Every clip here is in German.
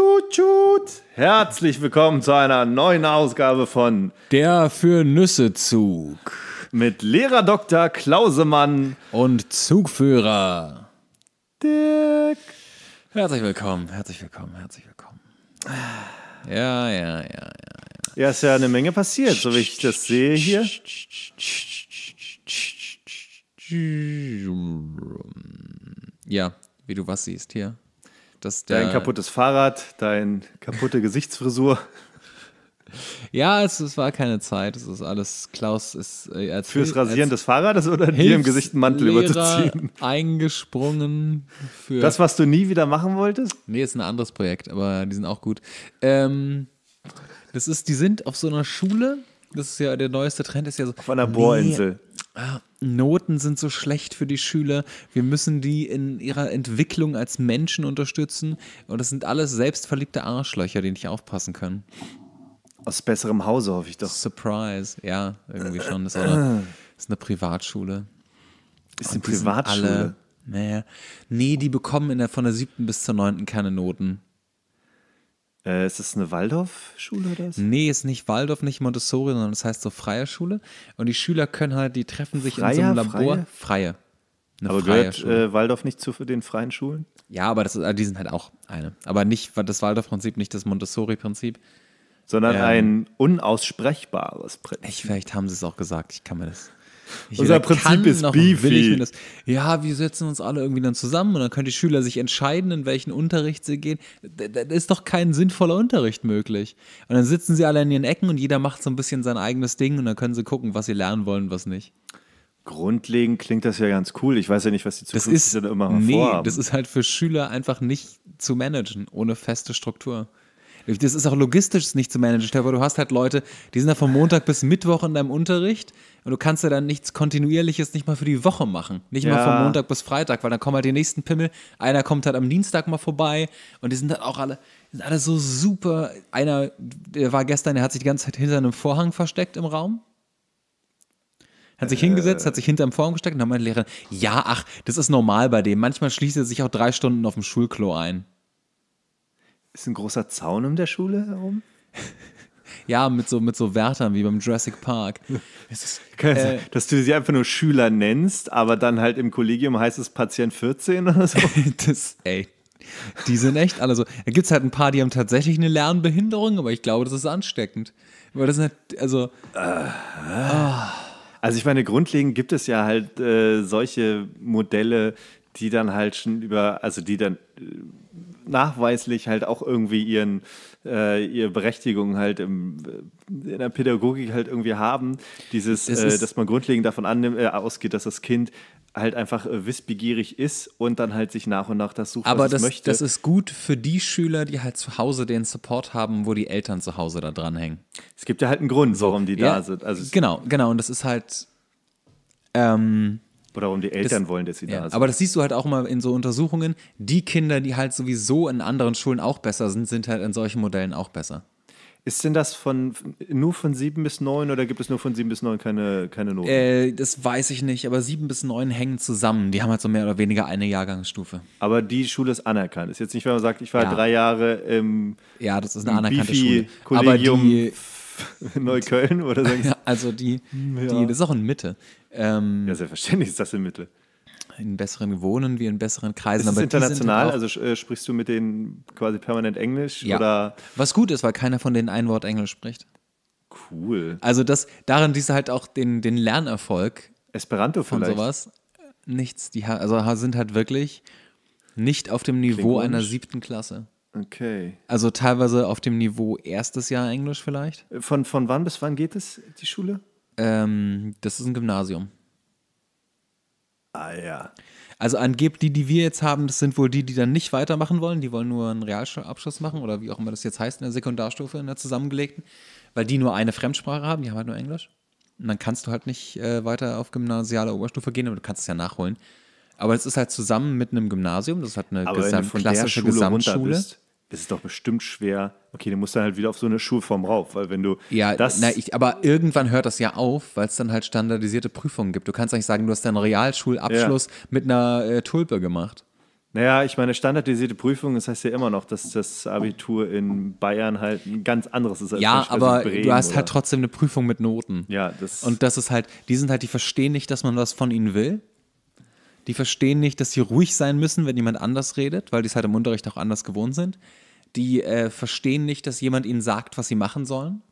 Tschut, tschut. Herzlich willkommen zu einer neuen Ausgabe von Der für Nüsse Zug. Mit Lehrer Dr. Klausemann und Zugführer Dirk. Herzlich willkommen, herzlich willkommen, herzlich willkommen. Ja, ja, ja, ja. Ja, ist ja eine Menge passiert, so wie ich das sehe hier. Ja, wie du was siehst hier. Dass der dein kaputtes Fahrrad, dein kaputte Gesichtsfrisur. Ja, es, es, war keine Zeit. Es ist alles. Klaus ist äh, als fürs Rasieren als des Fahrrades oder dir im Gesicht einen Mantel überzuziehen. Eingesprungen für das, was du nie wieder machen wolltest. Nee, ist ein anderes Projekt, aber die sind auch gut. Ähm, das ist, die sind auf so einer Schule. Das ist ja der neueste Trend. Ist ja so auf einer Bohrinsel. Nee, ah, Noten sind so schlecht für die Schüler, wir müssen die in ihrer Entwicklung als Menschen unterstützen. Und das sind alles selbstverliebte Arschlöcher, die nicht aufpassen können. Aus besserem Hause, hoffe ich doch. Surprise, ja, irgendwie schon. Das ist, eine, ist eine Privatschule. Ist eine Privatschule? Alle, nee, die bekommen der, von der siebten bis zur neunten keine Noten. Äh, ist das eine Waldorf-Schule oder was? Nee, ist nicht Waldorf, nicht Montessori, sondern das heißt so freie Schule. Und die Schüler können halt, die treffen sich Freier, in so einem Labor. Freie? freie. Eine aber freie gehört äh, Waldorf nicht zu den freien Schulen? Ja, aber das, äh, die sind halt auch eine. Aber nicht das Waldorf-Prinzip, nicht das Montessori-Prinzip. Sondern ähm, ein unaussprechbares Prinzip. Ich, vielleicht haben sie es auch gesagt, ich kann mir das jeder Unser Prinzip ist noch, beefy. Das, ja, wir setzen uns alle irgendwie dann zusammen und dann können die Schüler sich entscheiden, in welchen Unterricht sie gehen. Da, da ist doch kein sinnvoller Unterricht möglich. Und dann sitzen sie alle in ihren Ecken und jeder macht so ein bisschen sein eigenes Ding und dann können sie gucken, was sie lernen wollen was nicht. Grundlegend klingt das ja ganz cool. Ich weiß ja nicht, was die Zukunft dann immer nee, vorhaben. Das ist halt für Schüler einfach nicht zu managen, ohne feste Struktur. Das ist auch logistisch nicht zu managen, aber du hast halt Leute, die sind da von Montag bis Mittwoch in deinem Unterricht, und du kannst ja dann nichts Kontinuierliches nicht mal für die Woche machen. Nicht ja. mal von Montag bis Freitag, weil dann kommen halt die nächsten Pimmel. Einer kommt halt am Dienstag mal vorbei und die sind dann auch alle, sind alle so super. Einer, der war gestern, der hat sich die ganze Zeit hinter einem Vorhang versteckt im Raum. Hat sich äh. hingesetzt, hat sich hinter hinterm Vorhang gesteckt und dann meine Lehrerin, ja, ach, das ist normal bei dem. Manchmal schließt er sich auch drei Stunden auf dem Schulklo ein. Ist ein großer Zaun um der Schule herum? Ja, mit so, mit so Wärtern wie beim Jurassic Park. Das, äh, dass du sie einfach nur Schüler nennst, aber dann halt im Kollegium heißt es Patient 14 oder so. das, ey. Die sind echt alle so. Da gibt es halt ein paar, die haben tatsächlich eine Lernbehinderung, aber ich glaube, das ist ansteckend. Weil das ist halt, also. Oh. Also, ich meine, grundlegend gibt es ja halt äh, solche Modelle, die dann halt schon über, also die dann äh, nachweislich halt auch irgendwie ihren äh, ihre Berechtigung halt im, in der Pädagogik halt irgendwie haben. Dieses, äh, dass man grundlegend davon annimmt, äh, ausgeht, dass das Kind halt einfach äh, wissbegierig ist und dann halt sich nach und nach das sucht, Aber was das, es möchte. das ist gut für die Schüler, die halt zu Hause den Support haben, wo die Eltern zu Hause da dranhängen. Es gibt ja halt einen Grund, warum die ja, da sind. Also genau, genau. Und das ist halt ähm, oder um die Eltern das, wollen, dass sie ja, da sind. Aber das siehst du halt auch mal in so Untersuchungen. Die Kinder, die halt sowieso in anderen Schulen auch besser sind, sind halt in solchen Modellen auch besser. Ist denn das von nur von sieben bis neun oder gibt es nur von sieben bis neun keine, keine Noten? Äh, das weiß ich nicht, aber sieben bis neun hängen zusammen. Die haben halt so mehr oder weniger eine Jahrgangsstufe. Aber die Schule ist anerkannt. Ist jetzt nicht, wenn man sagt, ich war ja. drei Jahre im Ja, das ist eine anerkannte Bifi Schule. Kollegium aber die, Neukölln oder sagst Also die, ja. die, das ist auch in Mitte. Ähm, ja, selbstverständlich ist das in Mitte. In besseren Wohnen wie in besseren Kreisen. Ist es international? also äh, sprichst du mit denen quasi permanent Englisch? Ja. Oder? Was gut ist, weil keiner von denen ein Wort Englisch spricht. Cool. Also das, darin siehst du halt auch den, den Lernerfolg. Esperanto von vielleicht. sowas. Nichts. Die also sind halt wirklich nicht auf dem Niveau einer siebten Klasse. Okay. Also teilweise auf dem Niveau erstes Jahr Englisch vielleicht. Von, von wann bis wann geht es, die Schule? Ähm, das ist ein Gymnasium. Ah ja. Also angeblich die, die wir jetzt haben, das sind wohl die, die dann nicht weitermachen wollen. Die wollen nur einen Realschulabschluss machen oder wie auch immer das jetzt heißt in der Sekundarstufe, in der zusammengelegten. Weil die nur eine Fremdsprache haben, die haben halt nur Englisch. Und dann kannst du halt nicht äh, weiter auf gymnasiale Oberstufe gehen, aber du kannst es ja nachholen. Aber es ist halt zusammen mit einem Gymnasium, das hat eine Aber gesam von klassische der Schule Gesamtschule. Das ist doch bestimmt schwer. Okay, du musst dann halt wieder auf so eine Schulform rauf, weil wenn du ja, das. Na, ich, aber irgendwann hört das ja auf, weil es dann halt standardisierte Prüfungen gibt. Du kannst eigentlich sagen, du hast deinen Realschulabschluss ja. mit einer äh, Tulpe gemacht. Naja, ich meine, standardisierte Prüfung, das heißt ja immer noch, dass das Abitur in Bayern halt ein ganz anderes ist als Ja, aber Bremen, du hast halt oder? halt trotzdem eine Prüfung mit Noten. Ja, das. Und das ist halt, die sind halt, die verstehen nicht, dass man was von ihnen will. Die verstehen nicht, dass sie ruhig sein müssen, wenn jemand anders redet, weil die es halt im Unterricht auch anders gewohnt sind. Die äh, verstehen nicht, dass jemand ihnen sagt, was sie machen sollen.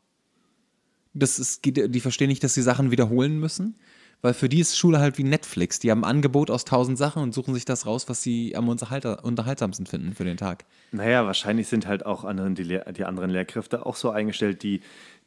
Das ist, die verstehen nicht, dass sie Sachen wiederholen müssen, weil für die ist Schule halt wie Netflix. Die haben ein Angebot aus tausend Sachen und suchen sich das raus, was sie am unterhaltsamsten finden für den Tag. Naja, wahrscheinlich sind halt auch anderen, die, die anderen Lehrkräfte auch so eingestellt, die,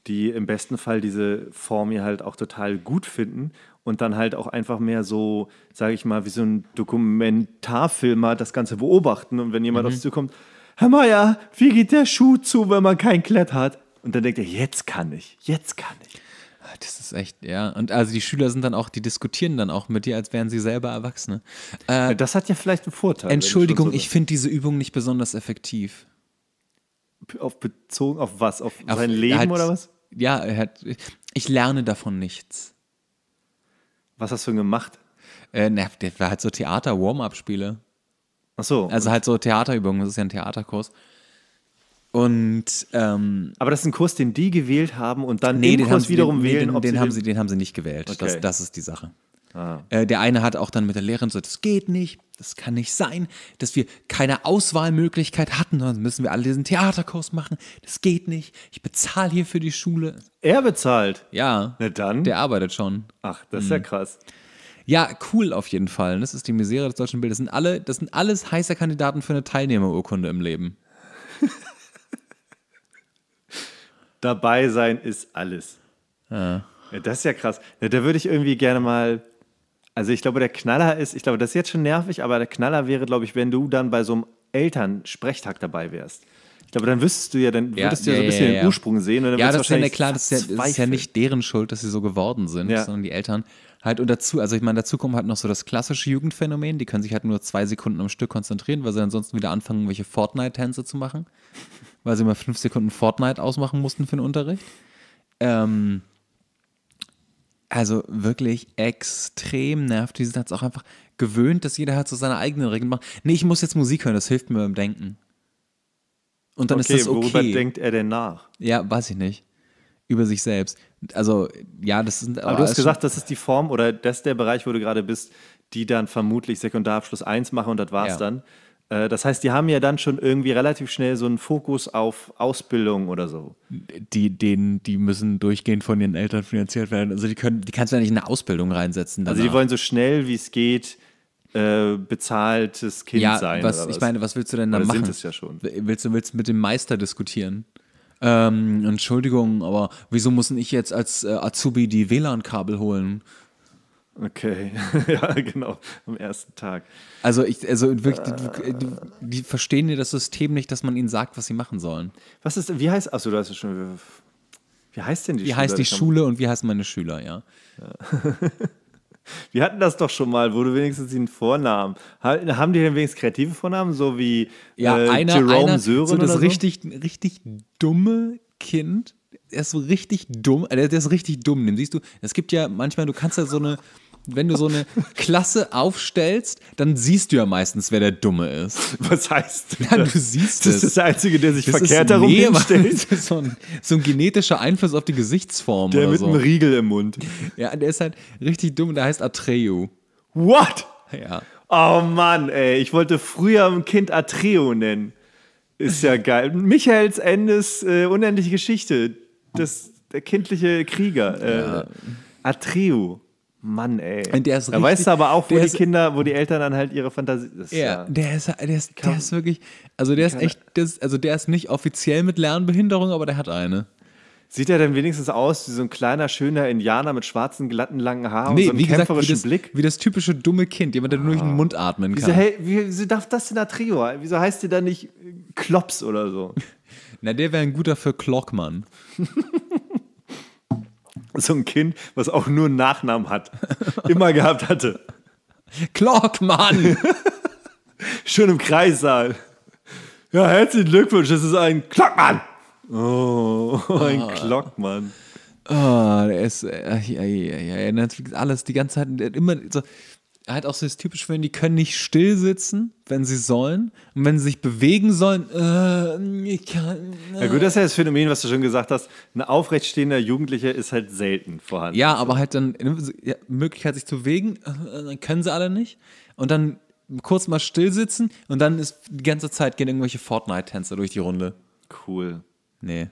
die im besten Fall diese Form hier halt auch total gut finden und dann halt auch einfach mehr so, sage ich mal, wie so ein Dokumentarfilmer das Ganze beobachten. Und wenn jemand mhm. auf uns zukommt, Herr Meier, wie geht der Schuh zu, wenn man kein Klett hat? Und dann denkt er, jetzt kann ich, jetzt kann ich. Ah, das ist echt, ja. Und also die Schüler sind dann auch, die diskutieren dann auch mit dir, als wären sie selber Erwachsene. Äh, das hat ja vielleicht einen Vorteil. Entschuldigung, ich, so ich finde diese Übung nicht besonders effektiv. Auf bezogen auf was? Auf, auf sein Leben hat, oder was? Ja, hat, ich lerne davon nichts. Was hast du denn gemacht? Äh, na, das war halt so Theater-Warm-Up-Spiele. Ach so. Also halt so Theaterübungen, das ist ja ein Theaterkurs. Und ähm, aber das ist ein Kurs, den die gewählt haben und dann nee, den Kurs wiederum den, wählen. Den, den, den haben sie, den haben sie nicht gewählt. Okay. Das, das ist die Sache. Ah. Äh, der eine hat auch dann mit der Lehrerin so, das geht nicht, das kann nicht sein, dass wir keine Auswahlmöglichkeit hatten, sonst müssen wir alle diesen Theaterkurs machen, das geht nicht, ich bezahle hier für die Schule. Er bezahlt? Ja. Na dann? Der arbeitet schon. Ach, das ist mhm. ja krass. Ja, cool auf jeden Fall. Ne? Das ist die Misere des deutschen Bildes. Das sind, alle, das sind alles heiße Kandidaten für eine Teilnehmerurkunde im Leben. Dabei sein ist alles. Ja. Ja, das ist ja krass. Ja, da würde ich irgendwie gerne mal also ich glaube, der Knaller ist, ich glaube, das ist jetzt schon nervig, aber der Knaller wäre, glaube ich, wenn du dann bei so einem Elternsprechtag dabei wärst. Ich glaube, dann wüsstest du ja, dann würdest ja, du ja, so ein bisschen ja, den Ursprung sehen. Und dann ja, das ist ja klar, das ist ja, ist ja, nicht deren Schuld, dass sie so geworden sind, sondern die Eltern halt und dazu, also ich meine, dazu kommt halt noch so das klassische Jugendphänomen, die können sich halt nur zwei Sekunden am Stück konzentrieren, weil sie ansonsten wieder anfangen, irgendwelche Fortnite-Tänze zu machen, weil sie mal fünf Sekunden Fortnite ausmachen mussten für den Unterricht. Ähm, also wirklich extrem nervt. Die sind halt auch einfach gewöhnt, dass jeder halt so seine eigenen Regeln macht. Nee, ich muss jetzt Musik hören, das hilft mir beim Denken. Und dann okay, ist das okay. Worüber denkt er denn nach? Ja, weiß ich nicht. Über sich selbst. Also, ja, das sind. Aber, aber du hast gesagt, das ist die Form oder das ist der Bereich, wo du gerade bist, die dann vermutlich Sekundarabschluss 1 machen und das war's ja. dann. Äh, das heißt, die haben ja dann schon irgendwie relativ schnell so einen Fokus auf Ausbildung oder so. Die, denen, die müssen durchgehend von ihren Eltern finanziert werden. Also die können, die kannst du ja nicht in eine Ausbildung reinsetzen. Danach. Also die wollen so schnell wie es geht äh, bezahltes Kind ja, sein. Was, ich was? meine, was willst du denn da oder machen? Sind es ja schon. Willst du willst mit dem Meister diskutieren? Ähm, Entschuldigung, aber wieso muss ich jetzt als äh, Azubi die WLAN-Kabel holen? Okay, ja, genau, am ersten Tag. Also, ich, also wirklich, äh, die, die, verstehen dir das System nicht, dass man ihnen sagt, was sie machen sollen. Was ist, wie heißt, achso, du hast ja schon, wie heißt denn die wie Schule? Wie heißt die Schule und wie heißen meine Schüler, ja. ja. Wir hatten das doch schon mal, wo du wenigstens einen Vornamen. Haben die denn wenigstens kreative Vornamen, so wie ja, äh, einer, Jerome einer, Sören so das oder richtig, so? richtig dumme Kind. Der ist so richtig dumm, äh, der ist richtig dumm, dem siehst du, es gibt ja manchmal, du kannst ja so eine, wenn du so eine Klasse aufstellst, dann siehst du ja meistens, wer der Dumme ist. Was heißt das? Na, du siehst das es. Das ist der Einzige, der sich das verkehrt ist, darum nee, hinstellt. Das ist so ein, so ein, genetischer Einfluss auf die Gesichtsform. Der mit so. einem Riegel im Mund. Ja, der ist halt richtig dumm, der heißt Atreu. What? Ja. Oh Mann, ey, ich wollte früher ein Kind Atreo nennen. Ist ja geil. Michaels Endes äh, unendliche Geschichte. Das der kindliche Krieger. Äh, ja. Atreo. Mann, ey. Und der ist da richtig, weißt du aber auch, wo die ist, Kinder, wo die Eltern dann halt ihre Fantasie. ja, ja, der ist, der ist, der ist wirklich, also der ist echt, der ist, also der ist nicht offiziell mit Lernbehinderung, aber der hat eine. Sieht er denn wenigstens aus wie so ein kleiner, schöner Indianer mit schwarzen, glatten, langen Haaren nee, und so einem wie gesagt, wie das, Blick? Wie das typische dumme Kind, jemand, der ah. nur durch den Mund atmen kann. Wieso, hey, wieso darf das denn da Trio? Wieso heißt der da nicht Klops oder so? Na, der wäre ein guter für Glockmann. so ein Kind, was auch nur einen Nachnamen hat, immer gehabt hatte. Klockmann! Schön im Kreissaal. Ja, herzlichen Glückwunsch, das ist ein Klockmann! Oh, ein ah. Glockmann. Oh, ah, der ist, er, er, er, er erinnert alles die ganze Zeit, Der hat immer so, halt auch so das typisch wenn die können nicht still sitzen, wenn sie sollen. Und wenn sie sich bewegen sollen, äh, ich kann. Äh. Ja, gut, das ist ja das Phänomen, was du schon gesagt hast. Ein aufrechtstehender Jugendlicher ist halt selten vorhanden. Ja, aber halt dann ne, ja, Möglichkeit, sich zu bewegen, äh, dann können sie alle nicht. Und dann kurz mal still sitzen und dann ist die ganze Zeit gehen irgendwelche Fortnite-Tänzer durch die Runde. Cool. Nee.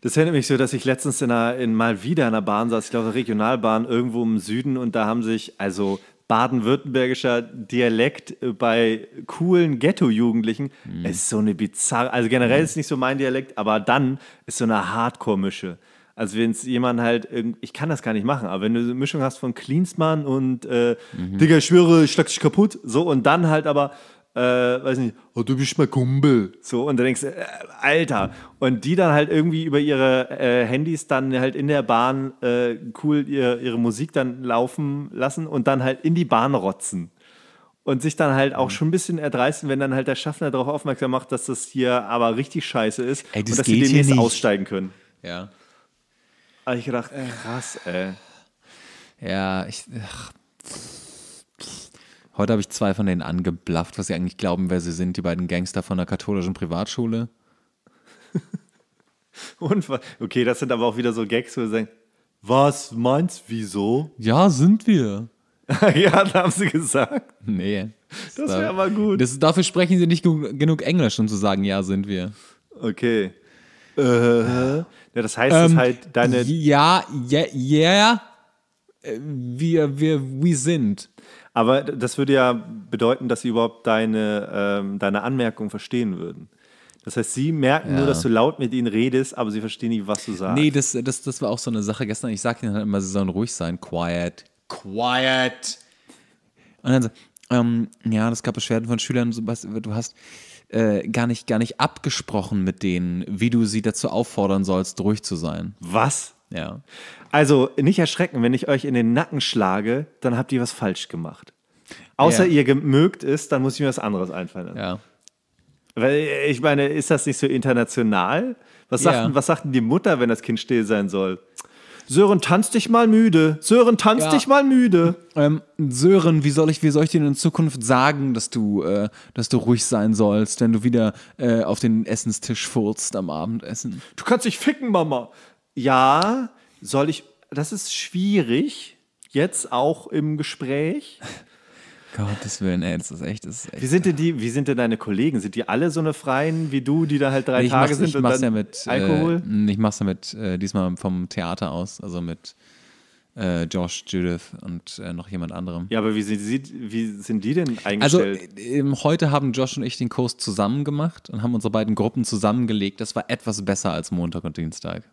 Das erinnert mich so, dass ich letztens in, einer, in mal wieder in einer Bahn saß, ich glaube, Regionalbahn irgendwo im Süden und da haben sich, also baden-württembergischer Dialekt äh, bei coolen Ghetto-Jugendlichen mhm. ist so eine bizarre, also generell mhm. ist nicht so mein Dialekt, aber dann ist so eine Hardcore-Mische. Also wenn es jemand halt, ich kann das gar nicht machen, aber wenn du eine Mischung hast von Cleansmann und äh, mhm. Digga, ich schwöre, ich schlag dich kaputt, so und dann halt aber äh, weiß nicht, oh, du bist mein Kumpel. So, und du denkst, äh, Alter. Und die dann halt irgendwie über ihre äh, Handys dann halt in der Bahn äh, cool ihre, ihre Musik dann laufen lassen und dann halt in die Bahn rotzen. Und sich dann halt auch mhm. schon ein bisschen erdreisten, wenn dann halt der Schaffner darauf aufmerksam macht, dass das hier aber richtig scheiße ist ey, das und dass sie demnächst aussteigen können. Ja. Aber ich gedacht, äh. krass, ey. Ja, ich. Ach. Heute habe ich zwei von denen angeblafft, was sie eigentlich glauben, wer sie sind, die beiden Gangster von der katholischen Privatschule. Unfall. Okay, das sind aber auch wieder so Gags, wo sie sagen, was meinst, wieso? Ja, sind wir. ja, da haben sie gesagt. Nee. Das wäre aber gut. Das, dafür sprechen sie nicht genug Englisch, um zu sagen, ja, sind wir. Okay. Äh, ja, das heißt, ähm, es halt deine. Ja, ja, yeah, äh, yeah, wir, wir, wir sind. Aber das würde ja bedeuten, dass sie überhaupt deine, ähm, deine Anmerkung verstehen würden. Das heißt, sie merken ja. nur, dass du laut mit ihnen redest, aber sie verstehen nicht, was du sagst. Nee, das, das, das war auch so eine Sache gestern. Ich sage ihnen halt immer, sie sollen ruhig sein. Quiet. Quiet. Und dann so, ähm, ja, das gab Beschwerden von Schülern, du hast äh, gar, nicht, gar nicht abgesprochen mit denen, wie du sie dazu auffordern sollst, ruhig zu sein. Was? Ja. Also nicht erschrecken, wenn ich euch in den Nacken schlage, dann habt ihr was falsch gemacht. Außer ja. ihr mögt es, dann muss ich mir was anderes einfallen Ja. Weil ich meine, ist das nicht so international? Was sagt, ja. was sagt denn die Mutter, wenn das Kind still sein soll? Sören, tanz dich mal müde. Sören, tanz ja. dich mal müde. Ähm, Sören, wie soll ich, wie soll ich dir in Zukunft sagen, dass du, äh, dass du ruhig sein sollst, wenn du wieder äh, auf den Essenstisch furzt am Abendessen? Du kannst dich ficken, Mama ja, soll ich, das ist schwierig, jetzt auch im Gespräch. Gottes Willen, ey, das ist echt. Das ist echt wie, sind denn die, wie sind denn deine Kollegen? Sind die alle so eine Freien wie du, die da halt drei nee, Tage sind ich und dann ja mit, äh, Alkohol? Äh, ich mach's ja mit, äh, diesmal vom Theater aus, also mit äh, Josh, Judith und äh, noch jemand anderem. Ja, aber wie sind, wie sind die denn also, eingestellt? Also, heute haben Josh und ich den Kurs zusammen gemacht und haben unsere beiden Gruppen zusammengelegt. Das war etwas besser als Montag und Dienstag.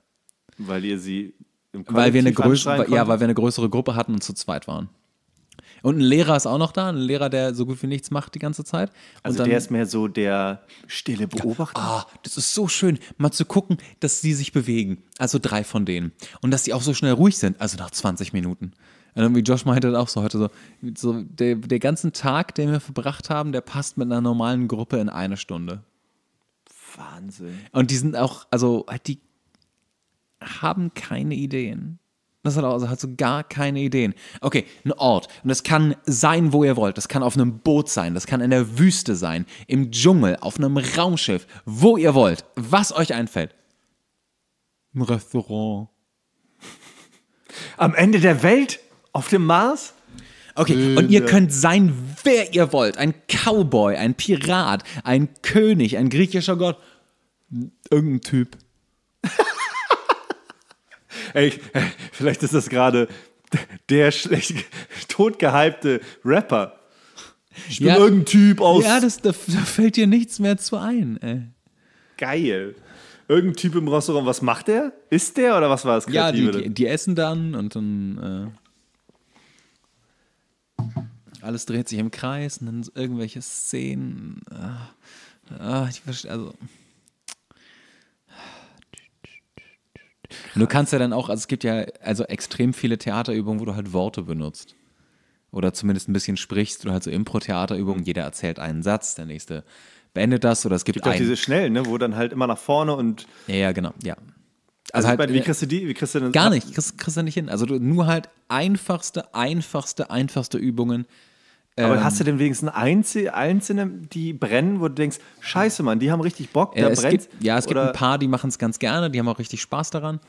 Weil ihr sie im Kollektiv weil wir eine größere, Ja, weil wir eine größere Gruppe hatten und zu zweit waren. Und ein Lehrer ist auch noch da, ein Lehrer, der so gut wie nichts macht die ganze Zeit. Und also dann, der ist mehr so der stille Beobachter. Ja, ah, das ist so schön, mal zu gucken, dass sie sich bewegen. Also drei von denen. Und dass sie auch so schnell ruhig sind, also nach 20 Minuten. Und irgendwie Josh meinte das auch so heute so, so der, der ganzen Tag, den wir verbracht haben, der passt mit einer normalen Gruppe in eine Stunde. Wahnsinn. Und die sind auch, also die haben keine Ideen. Das hat, also, hat so gar keine Ideen. Okay, ein Ort. Und das kann sein, wo ihr wollt. Das kann auf einem Boot sein. Das kann in der Wüste sein. Im Dschungel, auf einem Raumschiff. Wo ihr wollt. Was euch einfällt. Ein Restaurant. Am Ende der Welt? Auf dem Mars? Okay, und ihr könnt sein, wer ihr wollt. Ein Cowboy, ein Pirat, ein König, ein griechischer Gott. Irgendein Typ. Ey, äh, vielleicht ist das gerade der schlecht totgehypte Rapper. Ich bin ja, irgendein Typ aus. Ja, das, da, da, fällt dir nichts mehr zu ein, ey. Geil. Irgendein Typ im Restaurant, was macht der? Ist der oder was war das? Ja, die, die, die, essen dann und dann. Äh, alles dreht sich im Kreis und dann irgendwelche Szenen. Ah, ah ich verstehe. Also. du kannst ja dann auch, also es gibt ja also extrem viele Theaterübungen, wo du halt Worte benutzt. Oder zumindest ein bisschen sprichst oder halt so Impro-Theaterübungen. Jeder erzählt einen Satz, der nächste beendet das oder es gibt, gibt einen. auch diese schnellen, ne, wo dann halt immer nach vorne und. Ja, ja genau, ja. Also, also halt, meine, wie äh, kriegst du die? Wie kriegst du denn gar nicht, kriegst, kriegst du nicht hin. Also du, nur halt einfachste, einfachste, einfachste Übungen. Aber ähm, hast du denn wenigstens einzel einzelne, die brennen, wo du denkst, scheiße, Mann, die haben richtig Bock, äh, der brennt? Gibt, ja, es gibt ein paar, die machen es ganz gerne, die haben auch richtig Spaß daran.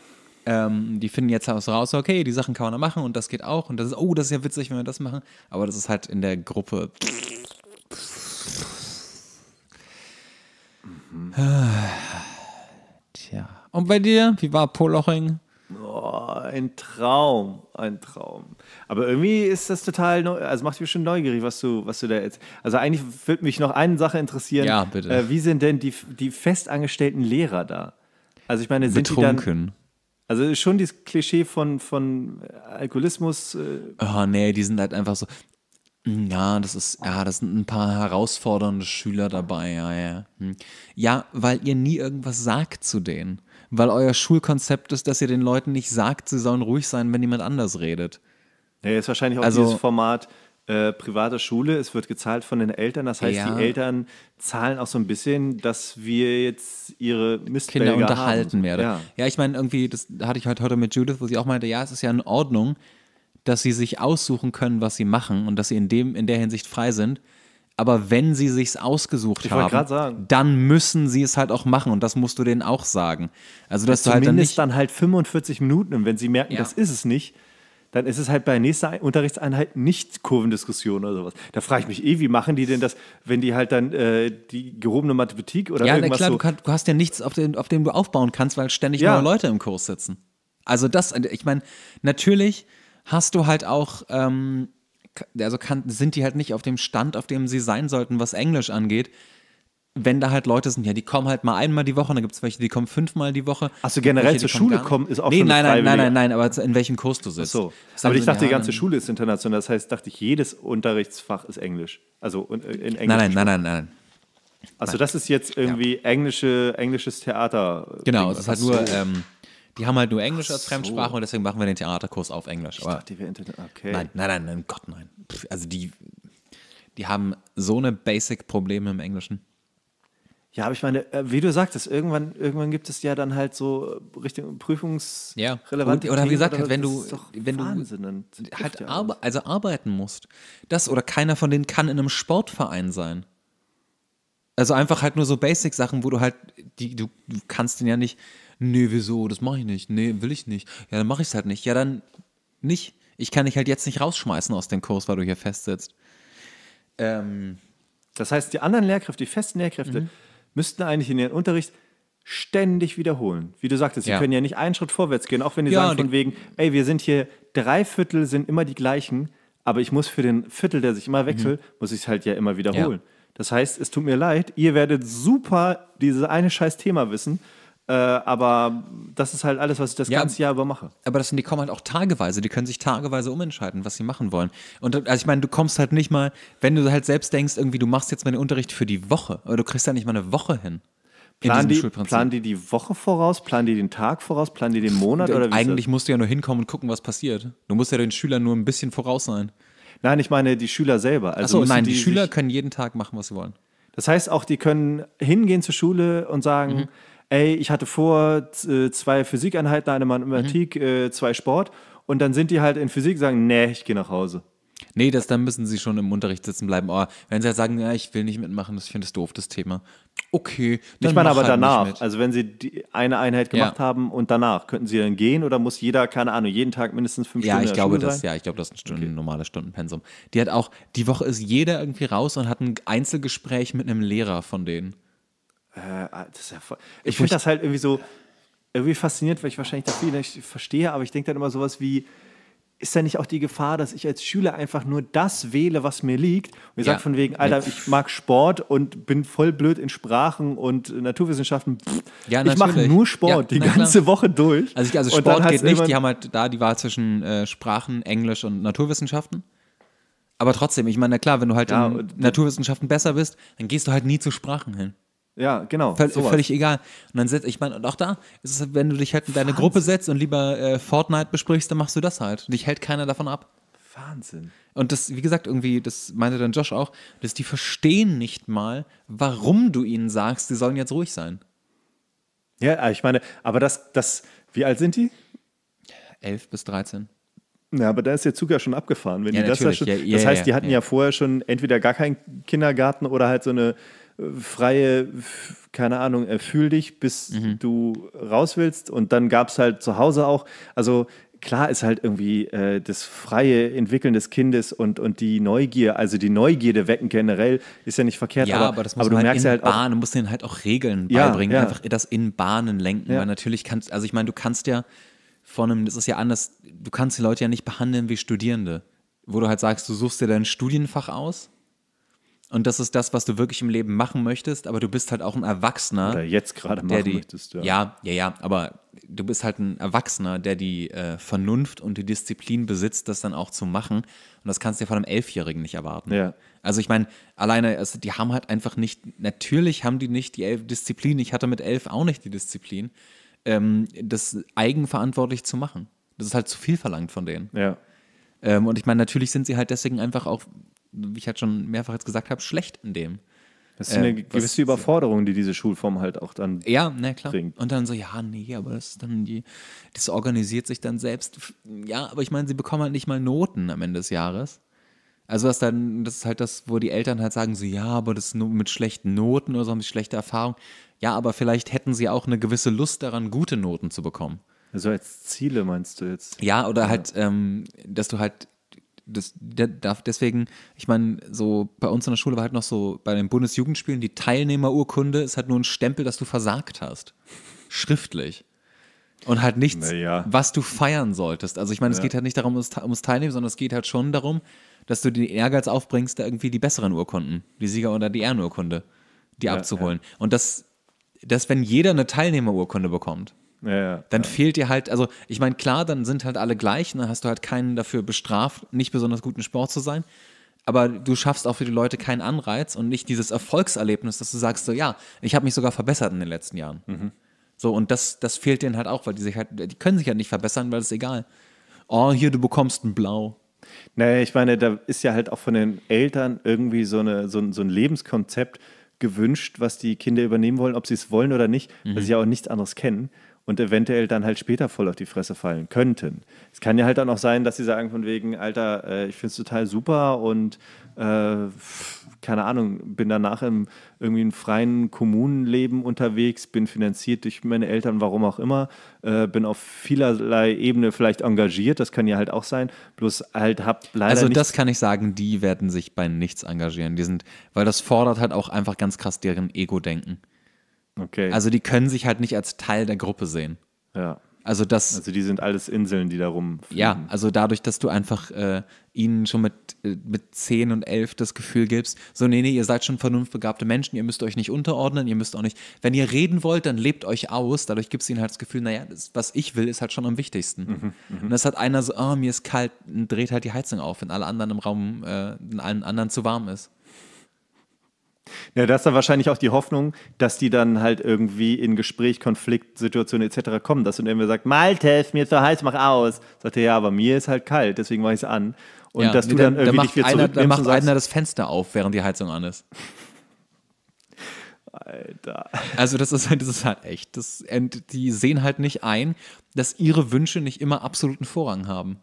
Ähm, die finden jetzt raus, okay, die Sachen kann man da machen und das geht auch und das ist, oh, das ist ja witzig, wenn wir das machen. Aber das ist halt in der Gruppe. Mhm. Tja. Und bei dir, wie war Poloching? Oh, ein Traum, ein Traum. Aber irgendwie ist das total, neu, also macht mich schon neugierig, was du, was du da jetzt. Also eigentlich würde mich noch eine Sache interessieren. Ja, bitte. Äh, wie sind denn die, die festangestellten Lehrer da? Also ich meine, sind Betrunken. die dann also schon dieses Klischee von, von äh, Alkoholismus. Äh oh, nee, die sind halt einfach so. Hm, ja, das ist, ja, das sind ein paar herausfordernde Schüler dabei, ja, ja. Hm. Ja, weil ihr nie irgendwas sagt zu denen. Weil euer Schulkonzept ist, dass ihr den Leuten nicht sagt, sie sollen ruhig sein, wenn jemand anders redet. Ja, ist wahrscheinlich auch also, dieses Format, äh, privater Schule, es wird gezahlt von den Eltern. Das heißt, ja. die Eltern zahlen auch so ein bisschen, dass wir jetzt ihre Mistbälge Kinder unterhalten werden. Ja. ja, ich meine, irgendwie, das hatte ich heute, heute mit Judith, wo sie auch meinte, ja, es ist ja in Ordnung, dass sie sich aussuchen können, was sie machen und dass sie in, dem, in der Hinsicht frei sind. Aber wenn sie sich's ausgesucht ich haben, dann müssen sie es halt auch machen und das musst du denen auch sagen. Also dass ja, du halt dann nicht dann halt 45 Minuten und wenn sie merken, ja. das ist es nicht, dann ist es halt bei nächster Unterrichtseinheit nicht Kurvendiskussion oder sowas. Da frage ich mich eh, wie machen die denn das, wenn die halt dann äh, die gehobene Mathematik oder ja, irgendwas klar, so. Ja, klar, du hast ja nichts, auf dem, auf dem du aufbauen kannst, weil ständig ja. neue Leute im Kurs sitzen. Also das, ich meine, natürlich hast du halt auch, ähm, also kann, sind die halt nicht auf dem Stand, auf dem sie sein sollten, was Englisch angeht wenn da halt Leute sind, ja, die kommen halt mal einmal die Woche, dann gibt es welche, die kommen fünfmal die Woche. Achso, generell welche, zur Schule kommen, kommen ist auch nee, schon nein, nein, nein, nein, nein, aber in welchem Kurs du sitzt. Ach aber ich dachte, die ganze Schule ist international, das heißt, dachte ich, jedes Unterrichtsfach ist Englisch. Also äh, in Englisch. Nein, nein, nein, nein, nein. Also das ist jetzt irgendwie ja. englische, englisches Theater. Äh, genau, es ist halt so. nur, ähm, die haben halt nur Englisch so. als Fremdsprache und deswegen machen wir den Theaterkurs auf Englisch. Ich aber dachte, die Okay. Nein, nein, nein, nein, Gott, nein. Pff, also die, die haben so eine Basic-Probleme im Englischen. Ja, aber ich meine, äh, wie du sagtest, irgendwann, irgendwann gibt es ja dann halt so äh, Richtung prüfungsrelevante ja. Oder wie gesagt, oder wenn du, wenn du halt arbe also arbeiten musst, das oder keiner von denen kann in einem Sportverein sein. Also einfach halt nur so Basic-Sachen, wo du halt, die, du, du kannst den ja nicht, nee, wieso, das mache ich nicht, nee, will ich nicht, ja, dann mache ich es halt nicht, ja, dann nicht. Ich kann dich halt jetzt nicht rausschmeißen aus dem Kurs, weil du hier festsitzt. Ähm, das heißt, die anderen Lehrkräfte, die festen Lehrkräfte, mhm müssten eigentlich in ihren Unterricht ständig wiederholen. Wie du sagtest, sie ja. können ja nicht einen Schritt vorwärts gehen, auch wenn die ja, sagen von wegen, ey, wir sind hier, drei Viertel sind immer die gleichen, aber ich muss für den Viertel, der sich immer mhm. wechselt, mhm. muss ich es halt ja immer wiederholen. Ja. Das heißt, es tut mir leid, ihr werdet super dieses eine scheiß Thema wissen äh, aber das ist halt alles, was ich das ja, ganze Jahr über mache. Aber das sind, die kommen halt auch tageweise. Die können sich tageweise umentscheiden, was sie machen wollen. Und äh, also ich meine, du kommst halt nicht mal, wenn du halt selbst denkst, irgendwie, du machst jetzt meinen Unterricht für die Woche, aber du kriegst ja nicht mal eine Woche hin. Planen die, planen die die Woche voraus, planen die den Tag voraus, planen die den Monat? oder wie Eigentlich musst du ja nur hinkommen und gucken, was passiert. Du musst ja den Schülern nur ein bisschen voraus sein. Nein, ich meine die Schüler selber. Also Achso, nein, die, die Schüler können jeden Tag machen, was sie wollen. Das heißt auch, die können hingehen zur Schule und sagen, mhm ey, ich hatte vor äh, zwei Physikeinheiten, eine Mathematik, mhm. Äh, zwei Sport. Und dann sind die halt in Physik und sagen, nee, ich gehe nach Hause. Nee, das, dann müssen sie schon im Unterricht sitzen bleiben. Aber wenn sie halt sagen, ja, ich will nicht mitmachen, das, ich finde das doof, das Thema. Okay. Ich meine aber halt danach. Also wenn sie die eine Einheit gemacht ja. haben und danach, könnten sie dann gehen oder muss jeder, keine Ahnung, jeden Tag mindestens fünf ja, Stunden ich glaube, Schule das, sein? Ja, ich glaube, das ist ein Stunden, okay. normales Stundenpensum. Die hat auch, die Woche ist jeder irgendwie raus und hat ein Einzelgespräch mit einem Lehrer von denen. Äh, ah, das ist ja voll, ich finde das halt irgendwie so irgendwie fasziniert, weil ich wahrscheinlich da viel nicht verstehe, aber ich denke dann immer sowas wie, ist da nicht auch die Gefahr, dass ich als Schüler einfach nur das wähle, was mir liegt? Und ich ja. sage von wegen, Alter, ich mag Sport und bin voll blöd in Sprachen und Naturwissenschaften. ja, ich mache nur Sport ja, die ganze Woche durch. Also, ich, also Sport geht nicht, die haben halt da die Wahl zwischen äh, Sprachen, Englisch und Naturwissenschaften. Aber trotzdem, ich meine, na klar, wenn du halt in Naturwissenschaften besser bist, dann gehst du halt nie zu Sprachen hin. Ja, genau. Völ sowas. Völlig egal. Und dann setzt, ich meine, und auch da ist es, wenn du dich halt in deine Gruppe setzt und lieber äh, Fortnite besprichst, dann machst du das halt. Dich hält keiner davon ab. Wahnsinn. Und das, wie gesagt, irgendwie, das meinte dann Josh auch, dass die verstehen nicht mal, warum du ihnen sagst, sie sollen jetzt ruhig sein. Ja, ah, ich meine, aber das, das, wie alt sind die? 11 bis 13. Ja, aber da ist der Zug ja schon abgefahren. Wenn ja, die das, ja schon, ja, das heißt, die hatten ja. vorher schon entweder gar keinen Kindergarten oder halt so eine freie, keine Ahnung, äh, fühl dich, bis mhm. du raus willst. Und dann gab es halt zu Hause auch, also klar ist halt irgendwie äh, das freie Entwickeln des Kindes und, und die Neugier, also die Neugierde wecken generell, ist ja nicht verkehrt. Ja, aber, aber das muss aber du halt merkst in halt Bahnen, musst denen halt auch Regeln ja, beibringen, ja. einfach das in Bahnen lenken, ja. weil natürlich kannst, also ich meine, du kannst ja von einem, das ist ja anders, du kannst die Leute ja nicht behandeln wie Studierende, wo du halt sagst, du suchst dir dein Studienfach aus und das ist das, was du wirklich im Leben machen möchtest, aber du bist halt auch ein Erwachsener. Oder jetzt gerade machen die, möchtest, ja. Ja, ja, ja, aber du bist halt ein Erwachsener, der die äh, Vernunft und die Disziplin besitzt, das dann auch zu machen. Und das kannst du ja von einem Elfjährigen nicht erwarten. Ja. Also ich meine, alleine, also die haben halt einfach nicht, natürlich haben die nicht die Elf Disziplin. Ich hatte mit elf auch nicht die Disziplin, ähm, das eigenverantwortlich zu machen. Das ist halt zu viel verlangt von denen. Ja. Ähm, und ich meine, natürlich sind sie halt deswegen einfach auch wie ich halt schon mehrfach jetzt gesagt habe, schlecht in dem. Das ist eine ähm, gewisse was, Überforderung, die diese Schulform halt auch dann ja, na klar. Bringt. Und dann so, ja, nee, aber das ist dann die, das organisiert sich dann selbst. Ja, aber ich meine, sie bekommen halt nicht mal Noten am Ende des Jahres. Also das, dann, das ist halt das, wo die Eltern halt sagen, so ja, aber das ist nur mit schlechten Noten oder so mit schlechter Erfahrung. Ja, aber vielleicht hätten sie auch eine gewisse Lust daran, gute Noten zu bekommen. Also als Ziele meinst du jetzt? Ja, oder ja. halt, ähm, dass du halt das, darf deswegen, ich meine, so bei uns in der Schule war halt noch so bei den Bundesjugendspielen die Teilnehmerurkunde ist halt nur ein Stempel, dass du versagt hast. Schriftlich. Und halt nichts, naja. was du feiern solltest. Also ich meine, ja. es geht halt nicht darum, ums Teilnehmen, sondern es geht halt schon darum, dass du den Ehrgeiz aufbringst, da irgendwie die besseren Urkunden, die Sieger- oder die Ehrenurkunde, die ja, abzuholen. Ja. Und das, dass wenn jeder eine Teilnehmerurkunde bekommt, ja, dann ja. fehlt dir halt, also ich meine, klar, dann sind halt alle gleich, dann ne? hast du halt keinen dafür bestraft, nicht besonders guten Sport zu sein. Aber du schaffst auch für die Leute keinen Anreiz und nicht dieses Erfolgserlebnis, dass du sagst, so ja, ich habe mich sogar verbessert in den letzten Jahren. Mhm. So, und das, das fehlt denen halt auch, weil die sich halt, die können sich halt nicht verbessern, weil es egal. Oh, hier, du bekommst ein Blau. Naja, ich meine, da ist ja halt auch von den Eltern irgendwie so, eine, so, ein, so ein Lebenskonzept gewünscht, was die Kinder übernehmen wollen, ob sie es wollen oder nicht, mhm. weil sie ja auch nichts anderes kennen und eventuell dann halt später voll auf die Fresse fallen könnten. Es kann ja halt dann auch sein, dass sie sagen von wegen, Alter, äh, ich finde es total super und äh, keine Ahnung, bin danach im irgendwie im freien Kommunenleben unterwegs, bin finanziert durch meine Eltern, warum auch immer, äh, bin auf vielerlei Ebene vielleicht engagiert, das kann ja halt auch sein, bloß halt hab leider Also das kann ich sagen, die werden sich bei nichts engagieren, die sind, weil das fordert halt auch einfach ganz krass deren Ego-Denken. Okay. Also die können sich halt nicht als Teil der Gruppe sehen. Ja. Also das. Also die sind alles Inseln, die da rumfliegen. Ja, also dadurch, dass du einfach äh, ihnen schon mit, äh, mit 10 und 11 das Gefühl gibst, so nee, nee, ihr seid schon vernunftbegabte Menschen, ihr müsst euch nicht unterordnen, ihr müsst auch nicht, wenn ihr reden wollt, dann lebt euch aus, dadurch gibt es ihnen halt das Gefühl, naja, das, was ich will, ist halt schon am wichtigsten. Mhm, mhm. und das hat einer so, oh, mir ist kalt, dreht halt die Heizung auf, wenn alle anderen im Raum, äh, in allen anderen zu warm ist. Ja, das ist dann wahrscheinlich auch die Hoffnung, dass die dann halt irgendwie in Gespräch, Konflikt, Situationen etc. kommen, dass du dann irgendwer sagt, Malte, ist mir zu heiß, mach aus. Sagt er, ja, aber mir ist halt kalt, deswegen mache ich es an. Und ja, dass du dann, dann irgendwie dich wieder einer, zurücknimmst. Dann macht und sagst, einer das Fenster auf, während die Heizung an ist. Alter. Also das ist, halt, das ist halt echt, das, die sehen halt nicht ein, dass ihre Wünsche nicht immer absoluten Vorrang haben.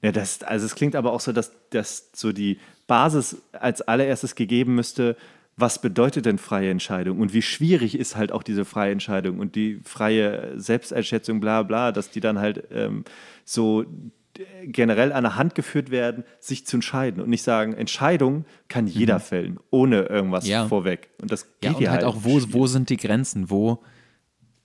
Ja, das, also es klingt aber auch so, dass, dass so die Basis als allererstes gegeben müsste, was bedeutet denn freie Entscheidung und wie schwierig ist halt auch diese freie Entscheidung und die freie Selbsteinschätzung, bla bla, dass die dann halt ähm, so äh, generell an der Hand geführt werden, sich zu entscheiden und nicht sagen, Entscheidung kann mhm. jeder mhm. fällen, ohne irgendwas ja. vorweg. Und das geht ja, und halt, halt auch, wo, wo sind die Grenzen? Wo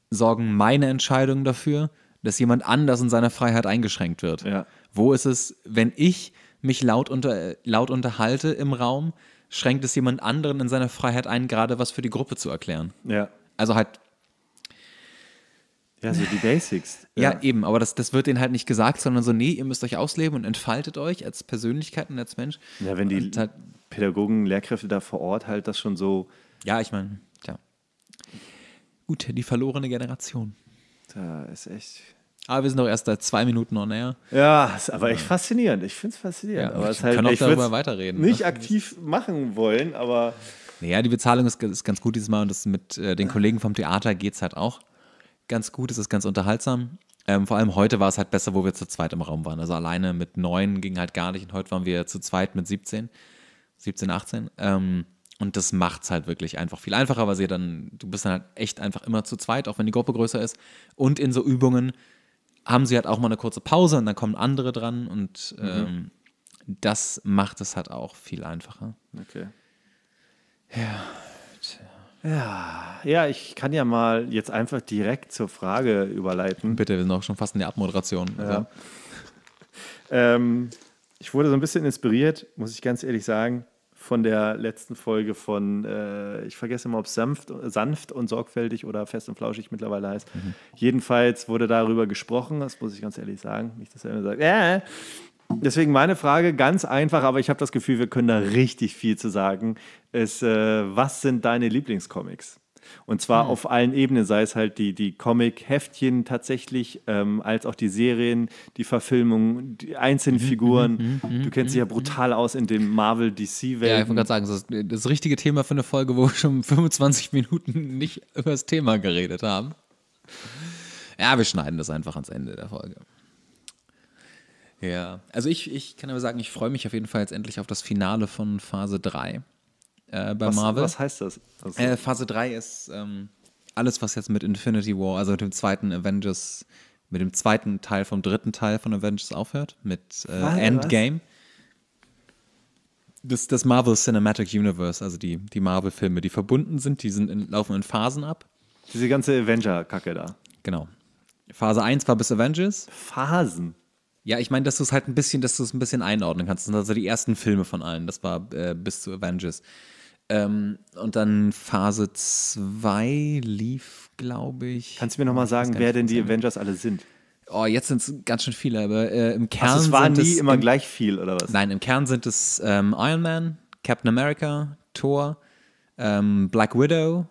sorgen meine Entscheidungen dafür, dass jemand anders in seiner Freiheit eingeschränkt wird? Ja. Wo ist es, wenn ich mich laut, unter, laut unterhalte im Raum, schränkt es jemand anderen in seiner Freiheit ein, gerade was für die Gruppe zu erklären. Ja. Also halt. Ja, so die Basics. Ja, ja eben, aber das, das wird denen halt nicht gesagt, sondern so, nee, ihr müsst euch ausleben und entfaltet euch als Persönlichkeit und als Mensch. Ja, wenn die halt, Pädagogen, Lehrkräfte da vor Ort halt das schon so. Ja, ich meine, ja. Gut, die verlorene Generation. Da ist echt aber wir sind doch erst seit zwei Minuten noch näher. Ja, ist aber echt faszinierend. Ich finde es faszinierend. Ja, aber ich halt, auch ich darüber weiterreden. Nicht ne? aktiv machen wollen, aber. Naja, die Bezahlung ist, ist ganz gut dieses Mal und das mit äh, den Kollegen vom Theater geht es halt auch ganz gut. Es ist ganz unterhaltsam. Ähm, vor allem heute war es halt besser, wo wir zu zweit im Raum waren. Also alleine mit neun ging halt gar nicht und heute waren wir zu zweit mit 17, 17, 18. Ähm, und das macht es halt wirklich einfach viel einfacher, weil sie dann, du bist dann halt echt einfach immer zu zweit, auch wenn die Gruppe größer ist. Und in so Übungen haben sie halt auch mal eine kurze Pause und dann kommen andere dran und mhm. Ähm, das macht es halt auch viel einfacher. Okay. Ja. Ja, ja, ich kann ja mal jetzt einfach direkt zur Frage überleiten. Bitte, wir sind auch schon fast in der Abmoderation. Also. ähm, ich wurde so ein bisschen inspiriert, muss ich ganz ehrlich sagen, von der letzten Folge von, äh, ich vergesse immer, ob es sanft, sanft und sorgfältig oder fest und flauschig mittlerweile heißt. Mhm. Jedenfalls wurde darüber gesprochen, das muss ich ganz ehrlich sagen, nicht, dass er immer sagt, äh. Deswegen meine Frage, ganz einfach, aber ich habe das Gefühl, wir können da richtig viel zu sagen, ist, äh, was sind deine Lieblingscomics? Und zwar mhm. auf allen Ebenen, sei es halt die, die Comic-Heftchen tatsächlich, ähm, als auch die Serien, die Verfilmungen, die einzelnen mhm, mhm, Figuren. Mhm, mhm. Du kennst dich ja brutal aus in dem Marvel-DC-Welt. Ja, ich wollte gerade sagen, das ist das richtige Thema für eine Folge, wo wir schon 25 Minuten nicht über das Thema geredet haben. Ja, wir schneiden das einfach ans Ende der Folge. Ja, also ich, ich kann aber sagen, ich freue mich auf jeden Fall jetzt endlich auf das Finale von Phase 3 äh, bei was, Marvel. Was heißt das? Also äh, Phase 3 ist ähm, alles, was jetzt mit Infinity War, also mit dem zweiten Avengers, mit dem zweiten Teil vom dritten Teil von Avengers aufhört, mit äh, ah, Endgame. Das, das Marvel Cinematic Universe, also die, die Marvel-Filme, die verbunden sind, die sind in, laufen in Phasen ab. Diese ganze Avenger-Kacke da. Genau. Phase 1 war bis Avengers. Phasen? Ja, ich meine, dass du es halt ein bisschen, dass du es ein bisschen einordnen kannst. Das sind also die ersten Filme von allen. Das war äh, bis zu Avengers. Ähm, und dann Phase 2 lief, glaube ich. Kannst du mir nochmal sagen, wer denn die Avengers alle sind? Oh, jetzt sind es ganz schön viele, aber äh, im Kern. Also es waren nie immer im, gleich viel, oder was? Nein, im Kern sind es ähm, Iron Man, Captain America, Thor, ähm, Black Widow,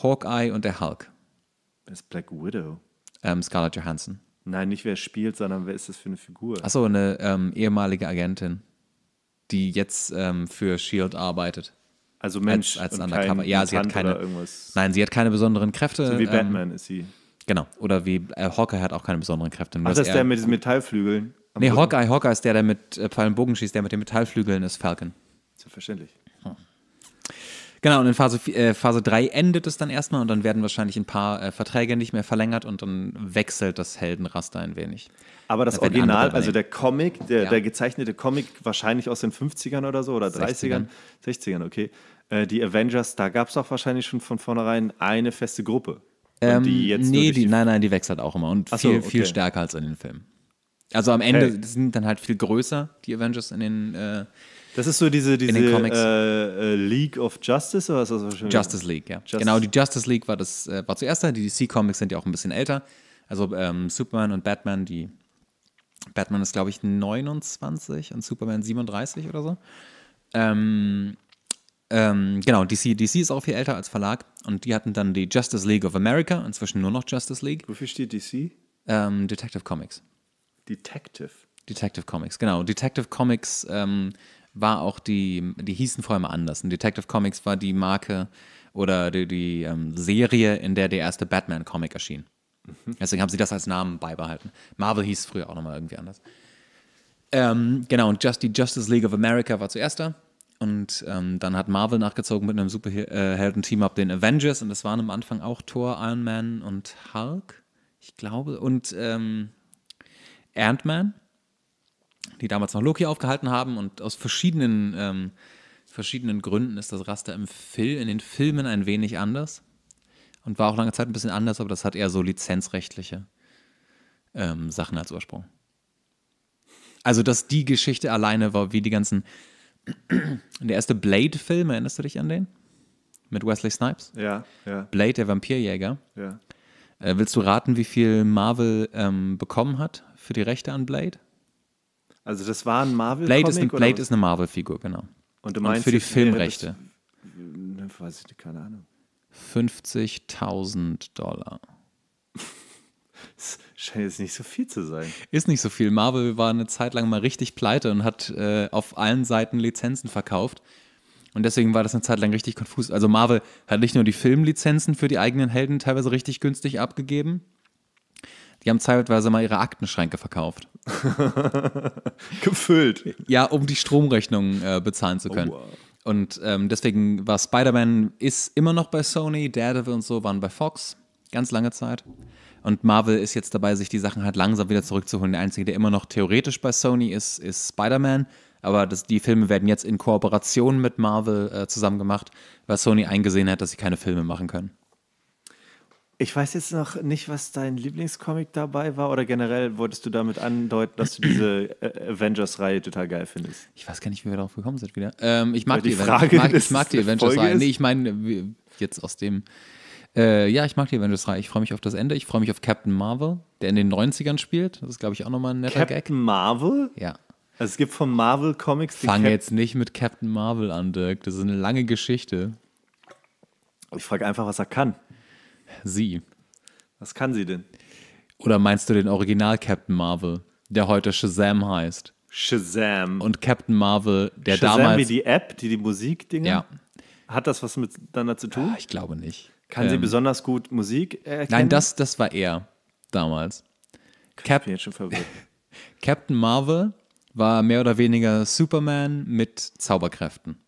Hawkeye und der Hulk. Wer ist Black Widow? Ähm, Scarlett Johansson. Nein, nicht wer spielt, sondern wer ist das für eine Figur? Achso, eine ähm, ehemalige Agentin, die jetzt ähm, für Shield arbeitet. Also Mensch als, als Undercover. Ja, sie hat keine. Nein, sie hat keine besonderen Kräfte. So wie ähm, Batman ähm, ist sie. Genau. Oder wie äh, Hawkeye hat auch keine besonderen Kräfte. Ach, das ist der mit diesen Metallflügeln. Nee, Hawkeye, Hawkeye ist der, der mit äh, Pfeilen Bogen schießt, der mit den Metallflügeln ist Falcon. Selbstverständlich. Hm. Genau, und in Phase, äh, Phase 3 endet es dann erstmal und dann werden wahrscheinlich ein paar äh, Verträge nicht mehr verlängert und dann wechselt das Heldenraster ein wenig. Aber das Wenn Original, also der Comic, der, ja. der, gezeichnete Comic wahrscheinlich aus den 50ern oder so oder 30ern, 60ern, 60ern okay, äh, die Avengers, da gab es auch wahrscheinlich schon von vornherein eine feste Gruppe. Ähm, die jetzt nee, die, nein, nein, die wechselt halt auch immer und viel, so, okay. viel stärker als in den Filmen. Also am Ende hey. sind dann halt viel größer, die Avengers in den. Äh, das ist so diese, diese äh, äh, League of Justice oder ist das wahrscheinlich? Justice League, ja. Justice. Genau, die Justice League war das äh, war zuerst da. Die DC-Comics sind ja auch ein bisschen älter. Also ähm, Superman und Batman, die Batman ist, glaube ich, 29 und Superman 37 oder so. Ähm, ähm, genau, DC, DC ist auch viel älter als Verlag und die hatten dann die Justice League of America, inzwischen nur noch Justice League. Wofür steht DC? Ähm, Detective Comics. Detective? Detective Comics, genau. Detective Comics ähm, war auch die, die hießen vorher mal anders. Und Detective Comics war die Marke oder die, die ähm, Serie, in der der erste Batman-Comic erschien. Mhm. Deswegen haben sie das als Namen beibehalten. Marvel hieß früher auch nochmal irgendwie anders. Ähm, genau, und Just, die Justice League of America war zuerst da. Und ähm, dann hat Marvel nachgezogen mit einem superhelden team ab den Avengers und das waren am Anfang auch Thor, Iron Man und Hulk, ich glaube, und ähm, Ant-Man, die damals noch Loki aufgehalten haben und aus verschiedenen, ähm, verschiedenen Gründen ist das Raster im Film, in den Filmen ein wenig anders und war auch lange Zeit ein bisschen anders, aber das hat eher so lizenzrechtliche ähm, Sachen als Ursprung. Also, dass die Geschichte alleine war, wie die ganzen der erste Blade-Film, erinnerst du dich an den? Mit Wesley Snipes? Ja, ja. Blade, der Vampirjäger. Ja. Äh, willst du raten, wie viel Marvel ähm, bekommen hat für die Rechte an Blade? Also das war ein Marvel Blade ist ein, Blade ist eine Marvel Figur, genau. Und du meinst Und für die Filmrechte? Das, weiß ich keine Ahnung. 50.000 Dollar. Es scheint jetzt nicht so viel zu sein. Ist nicht so viel. Marvel war eine Zeit lang mal richtig pleite und hat äh, auf allen Seiten Lizenzen verkauft. Und deswegen war das eine Zeit lang richtig konfus. Also Marvel hat nicht nur die Filmlizenzen für die eigenen Helden teilweise richtig günstig abgegeben, die haben zeitweise mal ihre Aktenschränke verkauft. Gefüllt. Ja, um die Stromrechnung äh, bezahlen zu oh, können. Oh, wow. Und ähm, deswegen war Spider-Man immer noch bei Sony, Daredevil und so waren bei Fox. Ganz lange Zeit. Und Marvel ist jetzt dabei, sich die Sachen halt langsam wieder zurückzuholen. Der einzige, der immer noch theoretisch bei Sony ist, ist Spider-Man. Aber das, die Filme werden jetzt in Kooperation mit Marvel äh, zusammen gemacht, weil Sony eingesehen hat, dass sie keine Filme machen können. Ich weiß jetzt noch nicht, was dein Lieblingscomic dabei war oder generell wolltest du damit andeuten, dass du diese äh, Avengers-Reihe total geil findest? Ich weiß gar nicht, wie wir darauf gekommen sind wieder. Ähm, ich mag die, die Frage ich mag, ich mag die Avengers-Reihe. Nee, ich meine, jetzt aus dem äh, ja, ich mag die Avengers 3. Ich freue mich auf das Ende. Ich freue mich auf Captain Marvel, der in den 90ern spielt. Das ist, glaube ich, auch nochmal ein netter Captain Gag. Captain Marvel? Ja. Also es gibt von Marvel Comics die. Fang Cap jetzt nicht mit Captain Marvel an, Dirk. Das ist eine lange Geschichte. Ich frage einfach, was er kann. Sie. Was kann sie denn? Oder meinst du den Original Captain Marvel, der heute Shazam heißt? Shazam. Und Captain Marvel, der Shazam damals. Shazam wie die App, die die Musik Dinge. Ja. Hat das was miteinander zu tun? Ah, ich glaube nicht. Kann ähm, sie besonders gut Musik erkennen? Nein, das, das war er damals. Cap jetzt schon verwirrt. Captain Marvel war mehr oder weniger Superman mit Zauberkräften.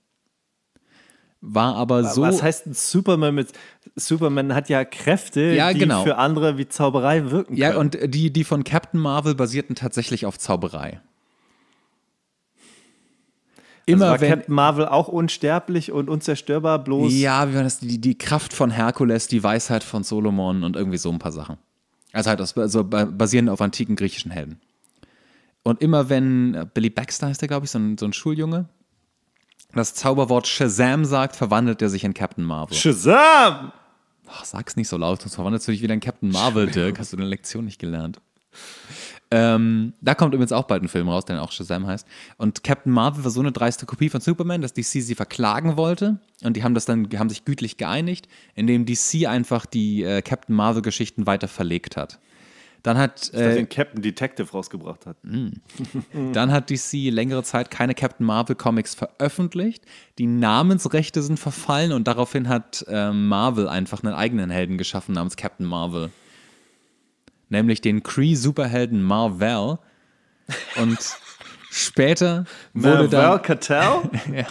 War aber so. Was heißt ein Superman mit. Superman hat ja Kräfte, ja, die genau. für andere wie Zauberei wirken können. Ja, und die, die von Captain Marvel basierten tatsächlich auf Zauberei. Also immer also war wenn, Captain Marvel auch unsterblich und unzerstörbar, bloß. Ja, wie war das? Die, die Kraft von Herkules, die Weisheit von Solomon und irgendwie so ein paar Sachen. Also halt, also basierend auf antiken griechischen Helden. Und immer wenn äh, Billy Baxter heißt er, glaube ich, so ein, so ein Schuljunge, das Zauberwort Shazam sagt, verwandelt er sich in Captain Marvel. Shazam! Ach, sag's nicht so laut, sonst verwandelst du dich wieder in Captain Marvel, Dirk. Hast du deine Lektion nicht gelernt? Ähm, da kommt übrigens auch bald ein Film raus, der auch Shazam heißt. Und Captain Marvel war so eine dreiste Kopie von Superman, dass DC sie verklagen wollte. Und die haben das dann, haben sich gütlich geeinigt, indem DC einfach die äh, Captain Marvel-Geschichten weiter verlegt hat. Dann hat. Äh, den Captain Detective rausgebracht hat. Hm. Dann hat DC längere Zeit keine Captain Marvel Comics veröffentlicht. Die Namensrechte sind verfallen und daraufhin hat äh, Marvel einfach einen eigenen Helden geschaffen namens Captain Marvel nämlich den Cree-Superhelden Marvel. Und später wurde Marvel dann. Cattell?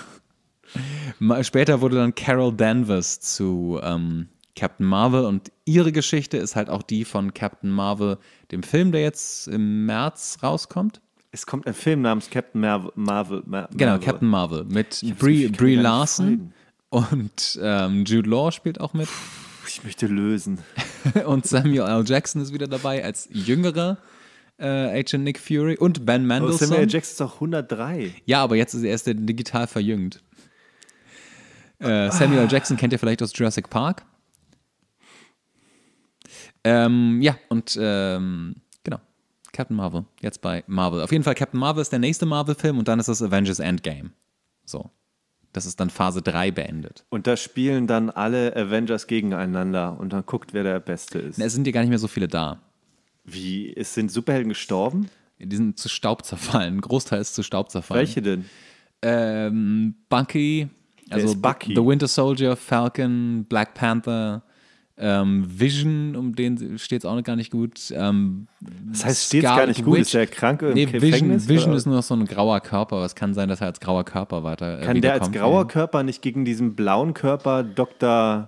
ja, später wurde dann Carol Danvers zu ähm, Captain Marvel und ihre Geschichte ist halt auch die von Captain Marvel, dem Film, der jetzt im März rauskommt. Es kommt ein Film namens Captain Marvel. Marvel, Marvel. Genau, Captain Marvel mit Brie, Brie Larson und ähm, Jude Law spielt auch mit. Ich möchte lösen. und Samuel L. Jackson ist wieder dabei als jüngerer äh, Agent Nick Fury und Ben Mendelsohn. Samuel L. Jackson ist auch 103. Ja, aber jetzt ist er erst digital verjüngt. Äh, Samuel L. Jackson kennt ihr vielleicht aus Jurassic Park. Ähm, ja, und ähm, genau. Captain Marvel, jetzt bei Marvel. Auf jeden Fall, Captain Marvel ist der nächste Marvel-Film und dann ist das Avengers Endgame. So dass es dann Phase 3 beendet. Und da spielen dann alle Avengers gegeneinander und dann guckt, wer der Beste ist. es sind ja gar nicht mehr so viele da. Wie? Es sind Superhelden gestorben? Die sind zu Staub zerfallen. Ein Großteil ist zu Staub zerfallen. Welche denn? Ähm, Bucky, also Bucky? The Winter Soldier, Falcon, Black Panther, ähm, Vision, um den steht es auch noch gar nicht gut. Ähm, das heißt, steht es gar nicht Witch. gut? Ist der krank im nee, Vision, Vision ist nur noch so ein grauer Körper. aber Es kann sein, dass er als grauer Körper weiter. Äh, kann der als grauer Körper nicht gegen diesen blauen Körper Dr.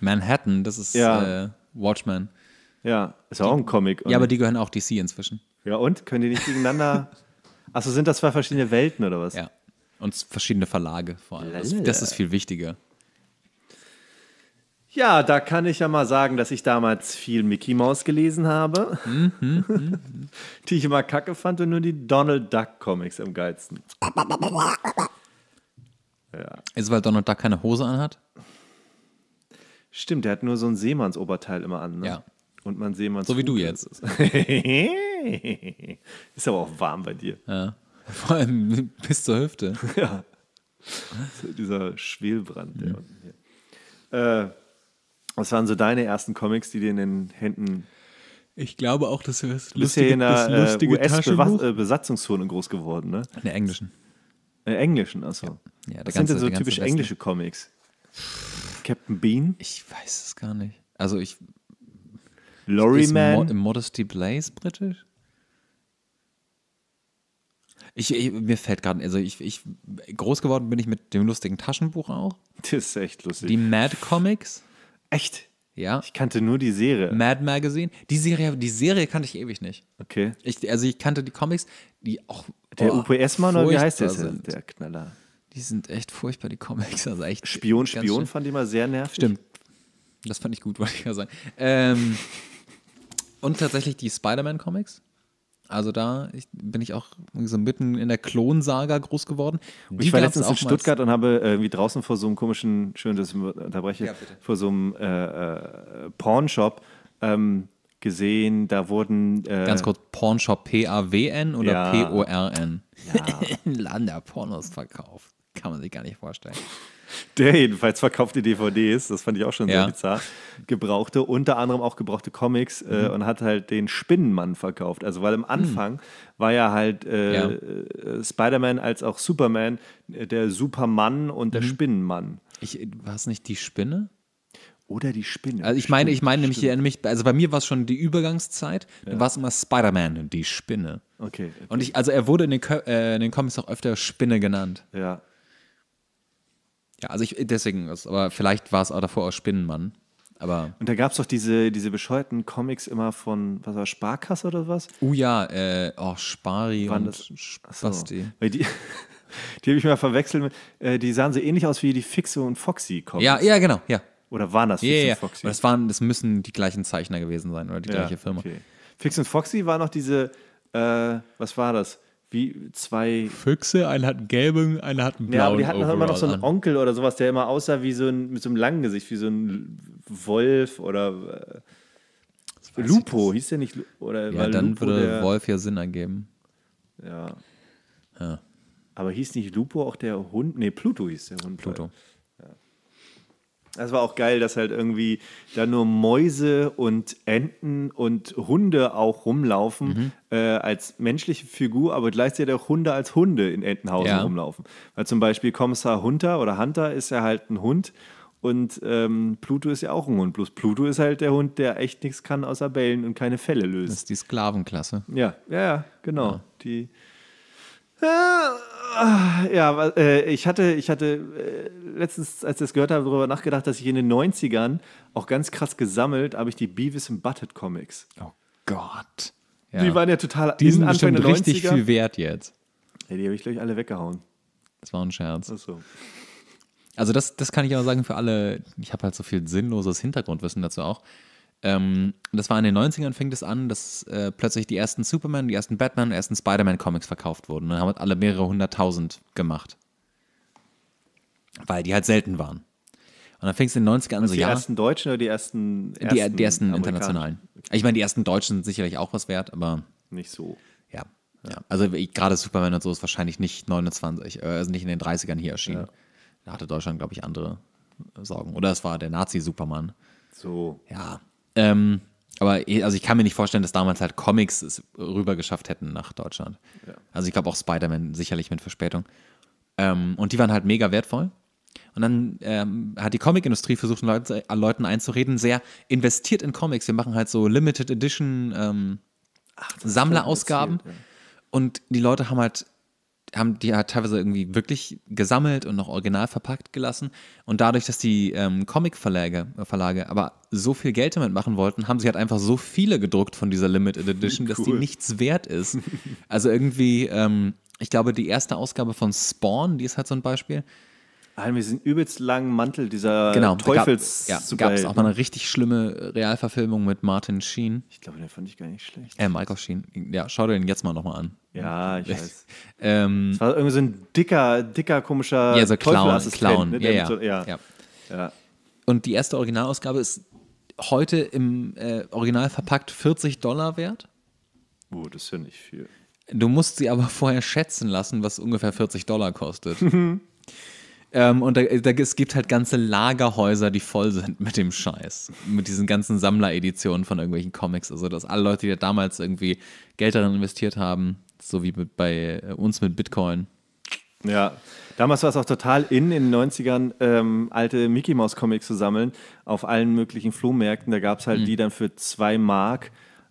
Manhattan, das ist ja. äh, Watchmen. Ja, ist die, auch ein Comic. Ja, aber die gehören auch DC inzwischen. Ja, und? Können die nicht gegeneinander. Achso, sind das zwei verschiedene Welten oder was? Ja. Und verschiedene Verlage vor allem. Das, das ist viel wichtiger. Ja, da kann ich ja mal sagen, dass ich damals viel Mickey Mouse gelesen habe, mhm, mhm, mhm. die ich immer kacke fand und nur die Donald Duck Comics am geilsten. ja. Ist, weil Donald Duck keine Hose anhat? Stimmt, der hat nur so ein Seemannsoberteil immer an. Ne? Ja. Und man Seemanns. So wie du jetzt. ist aber auch warm bei dir. Ja. Vor allem bis zur Hüfte. ja. So dieser Schwelbrand, der unten hier. Äh, was waren so deine ersten Comics, die dir in den Händen ich glaube auch, dass das lustige, in einer, das äh, lustige US-Besatzungszone äh, groß geworden, ne? In der englischen. In der englischen, achso. Ja, ja Was sind denn so typisch Westen. englische Comics? Captain Bean? Ich weiß es gar nicht. Also ich... Lorryman? Mo Modesty Blaze britisch? Ich, ich, mir fällt gerade, also ich, ich, groß geworden bin ich mit dem lustigen Taschenbuch auch. Das ist echt lustig. Die Mad Comics. Echt? Ja. Ich kannte nur die Serie. Mad Magazine. Die Serie, die Serie kannte ich ewig nicht. Okay. Ich, also ich kannte die Comics, die auch. Der oh, UPS-Mann oder wie heißt der? Sind. Der Knaller. Die sind echt furchtbar, die Comics. Also echt Spion, Spion fand ich mal sehr nervig. Stimmt. Das fand ich gut, wollte ich ja sagen. Ähm, und tatsächlich die Spider-Man-Comics. Also da ich, bin ich auch so mitten in der Klonsaga groß geworden. Und ich war letztens auch in Stuttgart und habe äh, irgendwie draußen vor so einem komischen, schön, dass ich unterbreche, ja, vor so einem äh, äh, Pornshop ähm, gesehen, da wurden... Äh, Ganz kurz, Pornshop, P-A-W-N oder ja, P-O-R-N? Ja. Lander Pornos verkauft. Kann man sich gar nicht vorstellen. Der jedenfalls verkaufte DVDs, das fand ich auch schon ja. sehr bizarr, gebrauchte, unter anderem auch gebrauchte Comics äh, mhm. äh, und hat halt den Spinnenmann verkauft. Also weil am mhm. Anfang mhm. war ja halt äh, ja. Äh, Spider-Man als auch Superman äh, der Supermann und der mhm. Spinnenmann. War es nicht die Spinne? Oder die Spinne. Also ich Stimmt, meine, ich meine nämlich, nämlich, also bei mir war es schon die Übergangszeit, ja. dann war es immer Spider-Man, die Spinne. Okay, okay. Und ich, also er wurde in den, äh, in den Comics auch öfter Spinne genannt. Ja, ja, also ich, deswegen, aber vielleicht war es auch davor auch Spinnenmann. Aber und da gab es doch diese, diese bescheuerten Comics immer von, was war Sparkasse oder was? Uh ja, äh, oh, Spari Waren und das? Spasti. Weil die, die habe ich mal verwechselt mit, äh, die sahen so ähnlich aus wie die Fixe und Foxy Comics. Ja, ja, genau, ja. Oder waren das Fix yeah, und Foxy? Das, waren, das müssen die gleichen Zeichner gewesen sein oder die ja, gleiche Firma. Okay. Fix und Foxy war noch diese, äh, was war das? wie zwei Füchse, einer hat einen gelben, einer hat einen blauen. Ja, aber die hatten auch immer noch so einen Onkel oder sowas, der immer aussah wie so ein mit so einem langen Gesicht, wie so ein Wolf oder äh, Lupo, hieß der nicht oder Ja, dann Lupo würde der, Wolf ja Sinn ergeben. Ja. ja. Aber hieß nicht Lupo auch der Hund? Nee, Pluto hieß der Hund. Pluto. Halt. Das war auch geil, dass halt irgendwie da nur Mäuse und Enten und Hunde auch rumlaufen mhm. äh, als menschliche Figur, aber gleichzeitig auch Hunde als Hunde in Entenhausen ja. rumlaufen. Weil zum Beispiel Kommissar Hunter oder Hunter ist ja halt ein Hund und ähm, Pluto ist ja auch ein Hund. Bloß Pluto ist halt der Hund, der echt nichts kann außer bellen und keine Fälle löst. Das ist die Sklavenklasse. Ja, ja, genau. Ja. Die äh, ja, äh, ich hatte, ich hatte äh, letztens, als ich das gehört habe, darüber nachgedacht, dass ich in den 90ern auch ganz krass gesammelt habe ich die Beavis and Butthead Comics. Oh Gott. Ja. Die waren ja total. Die sind Anfang richtig viel wert jetzt. Ja, die habe ich, glaube ich, alle weggehauen. Das war ein Scherz. Ach so. Also, das, das kann ich auch sagen für alle. Ich habe halt so viel sinnloses Hintergrundwissen dazu auch. Ähm, das war in den 90ern, fing das an, dass äh, plötzlich die ersten Superman, die ersten Batman, die ersten Spider-Man-Comics verkauft wurden. Und dann haben alle mehrere hunderttausend gemacht. Weil die halt selten waren. Und dann fing es in den 90ern an, so die ja. Die ersten Deutschen oder die ersten? ersten die, die, ersten internationalen. Okay. Ich meine, die ersten Deutschen sind sicherlich auch was wert, aber. Nicht so. Ja. ja. Also gerade Superman und so ist wahrscheinlich nicht 29, äh, also nicht in den 30ern hier erschienen. Ja. Da hatte Deutschland, glaube ich, andere äh, Sorgen. Oder es war der Nazi-Superman. So. Ja. Ähm, aber also ich kann mir nicht vorstellen, dass damals halt Comics es rüber geschafft hätten nach Deutschland. Ja. Also ich glaube auch Spider-Man sicherlich mit Verspätung. Ähm, und die waren halt mega wertvoll. Und dann ähm, hat die Comicindustrie versucht, Leute, äh, Leuten einzureden, sehr investiert in Comics. Wir machen halt so Limited Edition ähm, Sammlerausgaben. Ja. Und die Leute haben halt haben die ja teilweise irgendwie wirklich gesammelt und noch original verpackt gelassen. Und dadurch, dass die ähm, Comic-Verlage äh, Verlage aber so viel Geld damit machen wollten, haben sie halt einfach so viele gedruckt von dieser Limited Edition, cool. dass die nichts wert ist. Also irgendwie, ähm, ich glaube, die erste Ausgabe von Spawn, die ist halt so ein Beispiel, Nein, wir diesen übelst langen Mantel dieser genau, Teufels. Gab, ja, gab es auch mal eine richtig schlimme äh, Realverfilmung mit Martin Sheen. Ich glaube, den fand ich gar nicht schlecht. Äh, Michael Sheen. Ja, schau dir den jetzt mal nochmal an. Ja, ich weiß. ähm, das war irgendwie so ein dicker, dicker, komischer ja, so Clown. Ne, Clown. Ne? Ja, ja. Ja. ja. ja. Und die erste Originalausgabe ist heute im äh, Original verpackt 40 Dollar wert. Oh, das ist ja nicht viel. Du musst sie aber vorher schätzen lassen, was ungefähr 40 Dollar kostet. Ähm, und da, da, es gibt halt ganze Lagerhäuser, die voll sind mit dem Scheiß. Mit diesen ganzen Sammlereditionen von irgendwelchen Comics. Also, dass alle Leute, die da damals irgendwie Geld darin investiert haben, so wie mit, bei äh, uns mit Bitcoin. Ja, damals war es auch total in, in den 90ern ähm, alte Mickey Mouse Comics zu sammeln auf allen möglichen Flohmärkten. Da gab es halt mhm. die dann für zwei Mark,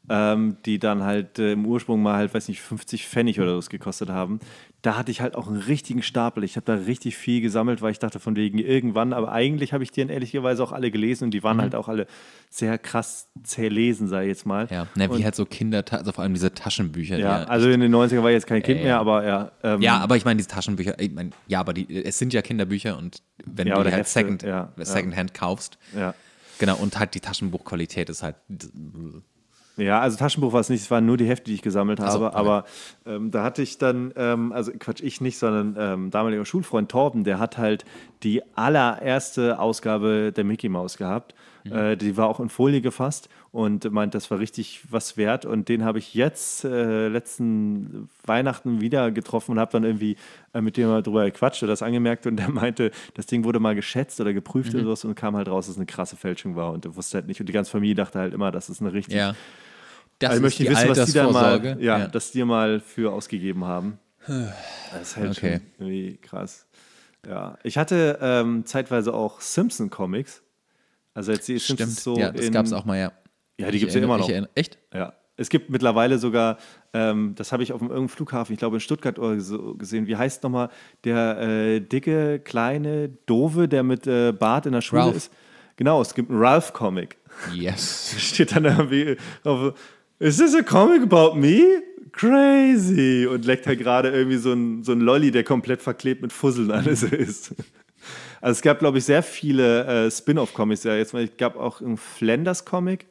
ähm, die dann halt äh, im Ursprung mal halt, weiß nicht, 50 Pfennig oder so gekostet haben da hatte ich halt auch einen richtigen Stapel. Ich habe da richtig viel gesammelt, weil ich dachte, von wegen irgendwann. Aber eigentlich habe ich die dann ehrlicherweise auch alle gelesen und die waren mhm. halt auch alle sehr krass zerlesen, sei jetzt mal. Ja, na, wie und, halt so Kinder, also vor allem diese Taschenbücher. Ja, also in den 90ern war ich jetzt kein Kind äh, mehr, aber ja. Ähm, ja, aber ich meine, diese Taschenbücher, ich meine, ja, aber die, es sind ja Kinderbücher und wenn ja, du die halt Hefte, Second, ja, Secondhand ja. kaufst. Ja. Genau, und halt die Taschenbuchqualität ist halt ja, also Taschenbuch war es nicht, es waren nur die Hefte, die ich gesammelt habe. So, okay. Aber ähm, da hatte ich dann, ähm, also Quatsch, ich nicht, sondern ähm, damaliger Schulfreund Torben, der hat halt die allererste Ausgabe der Mickey Mouse gehabt. Mhm. Äh, die war auch in Folie gefasst und meint, das war richtig was wert. Und den habe ich jetzt äh, letzten Weihnachten wieder getroffen und habe dann irgendwie äh, mit dem mal drüber gequatscht oder das angemerkt. Und der meinte, das Ding wurde mal geschätzt oder geprüft mhm. oder sowas und kam halt raus, dass es eine krasse Fälschung war. Und er wusste halt nicht. Und die ganze Familie dachte halt immer, das ist eine richtig. Ja das also möchte ich wissen, was die da mal, ja, ja. das die mal für ausgegeben haben. Das ist halt okay. schon irgendwie krass. Ja, ich hatte ähm, zeitweise auch Simpson-Comics. Also jetzt die Stimmt, Simpsons so. Ja, das gab es auch mal, ja. Ja, die gibt es ja immer noch. echt? Ja. Es gibt mittlerweile sogar, ähm, das habe ich auf irgendeinem Flughafen, ich glaube in Stuttgart oder so gesehen, wie heißt nochmal der äh, dicke, kleine, doofe, der mit äh, Bart in der Schule Ralph. ist? Genau, es gibt einen Ralph-Comic. Yes. Steht dann irgendwie auf, Is this a comic about me? Crazy! Und leckt halt gerade irgendwie so ein, so ein Lolli, der komplett verklebt mit Fusseln alles ist. Also es gab, glaube ich, sehr viele äh, Spin-off-Comics. Ja, jetzt mal, es gab auch einen Flanders-Comic.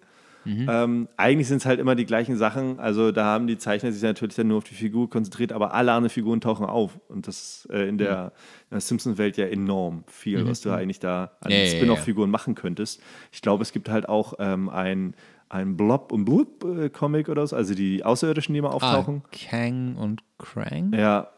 Mhm. Ähm, eigentlich sind es halt immer die gleichen Sachen. Also da haben die Zeichner sich natürlich dann nur auf die Figur konzentriert, aber alle anderen Figuren tauchen auf. Und das äh, in der, mhm. der Simpsons-Welt ja enorm viel, mhm. was du eigentlich da an ja, Spin-off-Figuren ja, ja. machen könntest. Ich glaube, es gibt halt auch ähm, ein ein Blob und Bloop äh, Comic oder so, also die Außerirdischen, die immer ah, auftauchen. Ah, Kang und Krang. Ja.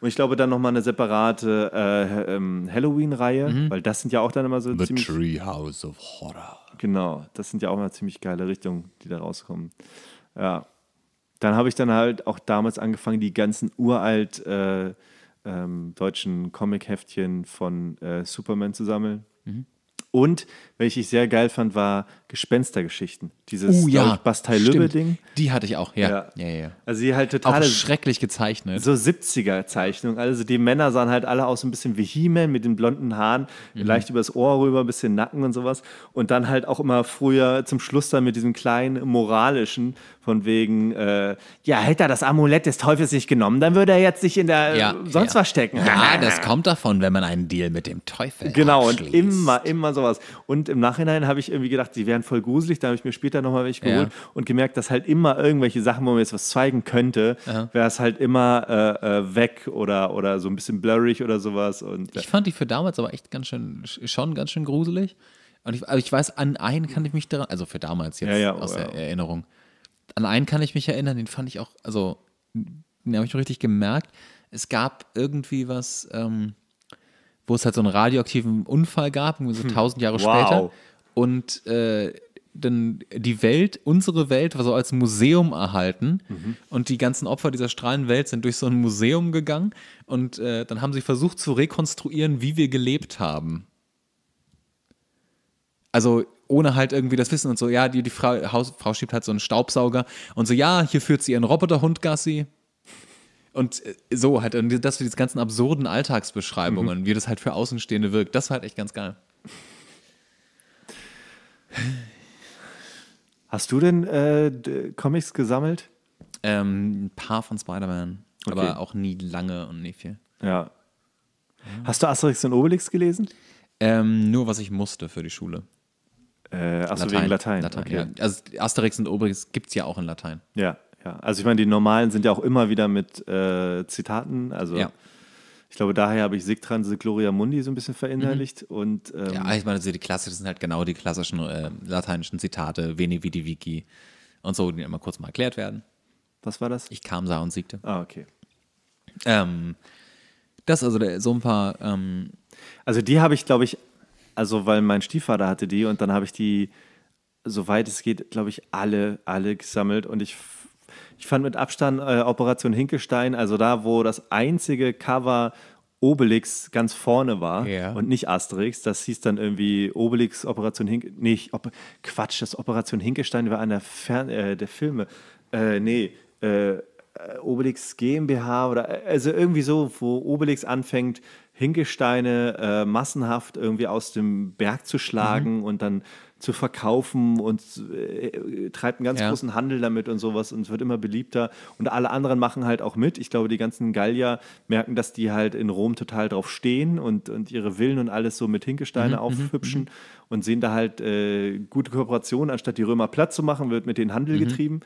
Und ich glaube dann nochmal eine separate äh, ähm, Halloween-Reihe, mhm. weil das sind ja auch dann immer so The ziemlich... Treehouse of Horror. Genau, das sind ja auch immer ziemlich geile Richtungen, die da rauskommen. Ja. Dann habe ich dann halt auch damals angefangen, die ganzen uralt äh, ähm, deutschen Comic-Heftchen von äh, Superman zu sammeln. Mhm. Und welche ich sehr geil fand, war Gespenstergeschichten. Dieses uh, ja. Bastei-Lübbe-Ding. Die hatte ich auch, ja. ja. ja, ja. Also die halt total. schrecklich gezeichnet. So 70er-Zeichnung. Also die Männer sahen halt alle aus ein bisschen wie He-Man mit den blonden Haaren, mhm. leicht übers Ohr rüber, ein bisschen Nacken und sowas. Und dann halt auch immer früher zum Schluss dann mit diesem kleinen moralischen, von wegen, äh, ja, hätte er das Amulett des Teufels nicht genommen, dann würde er jetzt sich in der ja, sonst ja. was stecken. Ja, das kommt davon, wenn man einen Deal mit dem Teufel Genau, und immer, immer sowas. Und im Nachhinein habe ich irgendwie gedacht, sie wären wären voll gruselig. Da habe ich mir später nochmal welche geholt ja. und gemerkt, dass halt immer irgendwelche Sachen, wo man jetzt was zeigen könnte, wäre es halt immer äh, äh, weg oder, oder so ein bisschen blurry oder sowas. Und, ich fand die für damals aber echt ganz schön, schon ganz schön gruselig. Und ich, aber ich weiß, an einen kann ich mich daran, also für damals jetzt ja, ja, aus oh, der Erinnerung, an einen kann ich mich erinnern, den fand ich auch, also den habe ich richtig gemerkt. Es gab irgendwie was, ähm, wo es halt so einen radioaktiven Unfall gab, so hm. tausend Jahre wow. später und äh, dann die Welt, unsere Welt, war so als Museum erhalten. Mhm. Und die ganzen Opfer dieser strahlenden Welt sind durch so ein Museum gegangen. Und äh, dann haben sie versucht zu rekonstruieren, wie wir gelebt haben. Also ohne halt irgendwie das Wissen und so, ja, die, die Frau, Hausfrau schiebt halt so einen Staubsauger und so, ja, hier führt sie ihren Roboterhund Gassi. Und äh, so halt, und das für diese ganzen absurden Alltagsbeschreibungen, mhm. wie das halt für Außenstehende wirkt, das war halt echt ganz geil. Hast du denn äh, Comics gesammelt? Ähm, ein paar von Spider-Man, okay. aber auch nie lange und nie viel. Ja. Hast du Asterix und Obelix gelesen? Ähm, nur was ich musste für die Schule. Äh, achso, Latein. wegen Latein. Latein okay. ja. Also Asterix und Obelix gibt es ja auch in Latein. Ja, ja. Also ich meine, die normalen sind ja auch immer wieder mit äh, Zitaten. Also ja ich glaube, daher habe ich Sigtranse Gloria Mundi so ein bisschen verinnerlicht. Mhm. Und, ähm, ja, ich meine, also die klassischen sind halt genau die klassischen äh, lateinischen Zitate, Veni, Vidi, Vici und so, die immer kurz mal erklärt werden. Was war das? Ich kam, sah und siegte. Ah, okay. Ähm, das, also der, so ein paar. Ähm, also die habe ich, glaube ich, also weil mein Stiefvater hatte die und dann habe ich die, soweit es geht, glaube ich, alle, alle gesammelt und ich ich fand mit Abstand äh, Operation Hinkelstein, also da, wo das einzige Cover Obelix ganz vorne war yeah. und nicht Asterix. Das hieß dann irgendwie Obelix Operation Hinkelstein. Nee, Op Quatsch, das Operation Hinkelstein war einer äh, der Filme. Äh, nee, äh, Obelix GmbH oder äh, also irgendwie so, wo Obelix anfängt, Hinkelsteine äh, massenhaft irgendwie aus dem Berg zu schlagen mhm. und dann zu verkaufen und äh, treibt einen ganz ja. großen Handel damit und sowas und es wird immer beliebter. Und alle anderen machen halt auch mit. Ich glaube, die ganzen Gallier merken, dass die halt in Rom total drauf stehen und, und ihre Villen und alles so mit Hinkesteine mhm, mhm, aufhübschen mhm. und sehen da halt äh, gute Kooperationen, anstatt die Römer platt zu machen, wird mit denen Handel mhm. getrieben.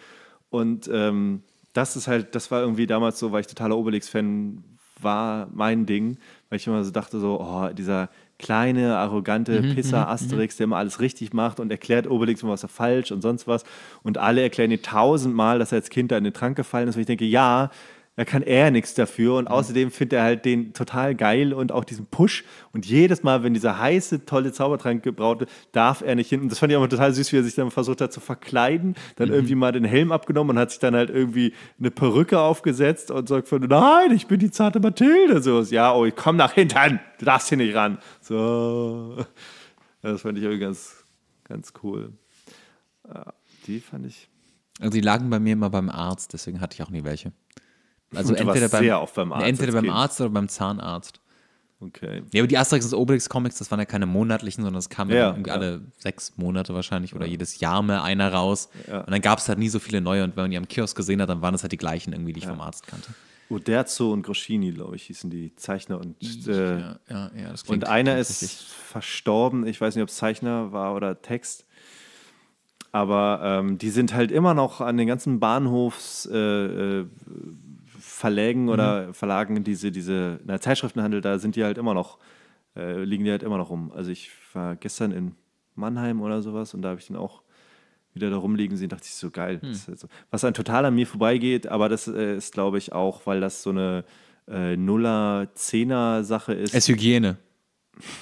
Und ähm, das ist halt, das war irgendwie damals so, weil ich totaler Obelix-Fan war, mein Ding, weil ich immer so dachte, so, oh, dieser kleine, arrogante mhm, Pisser mhm, mhm. Asterix, der immer alles richtig macht und erklärt Obelix immer, was er falsch und sonst was. Und alle erklären ihm tausendmal, dass er als Kind da in den Trank gefallen ist. Und ich denke, ja, da kann er nichts dafür und mhm. außerdem findet er halt den total geil und auch diesen Push. Und jedes Mal, wenn dieser heiße, tolle Zaubertrank gebraut wird, darf er nicht hin. Und das fand ich auch total süß, wie er sich dann versucht hat zu verkleiden, dann mhm. irgendwie mal den Helm abgenommen und hat sich dann halt irgendwie eine Perücke aufgesetzt und sagt von, nein, ich bin die zarte Mathilde. So, ja, oh, ich komm nach hinten, du darfst hier nicht ran. So, das fand ich irgendwie ganz, ganz cool. Ja, die fand ich. Also die lagen bei mir immer beim Arzt, deswegen hatte ich auch nie welche. Also entweder, beim, beim entweder beim Arzt oder beim Zahnarzt. Okay. Ja, aber die Asterix und Obelix Comics, das waren ja keine monatlichen, sondern es kam ja, ja. alle sechs Monate wahrscheinlich oder ja. jedes Jahr mal einer raus. Und dann gab es halt nie so viele neue. Und wenn man die am Kiosk gesehen hat, dann waren es halt die gleichen irgendwie, die ich vom Arzt kannte. Uderzo und Groschini, glaube ich, hießen die Zeichner. Und, äh, ja, ja, ja, das und einer ist verstorben. Ich weiß nicht, ob es Zeichner war oder Text. Aber ähm, die sind halt immer noch an den ganzen Bahnhofs. Äh, äh, Verlägen oder mhm. Verlagen, diese, diese, na, Zeitschriftenhandel, da sind die halt immer noch, äh, liegen die halt immer noch rum. Also ich war gestern in Mannheim oder sowas und da habe ich den auch wieder da rumliegen sehen, dachte ich so geil. Hm. Halt so. Was dann total an mir vorbeigeht, aber das äh, ist, glaube ich, auch, weil das so eine äh, Nuller, Zehner-Sache ist. Es Hygiene.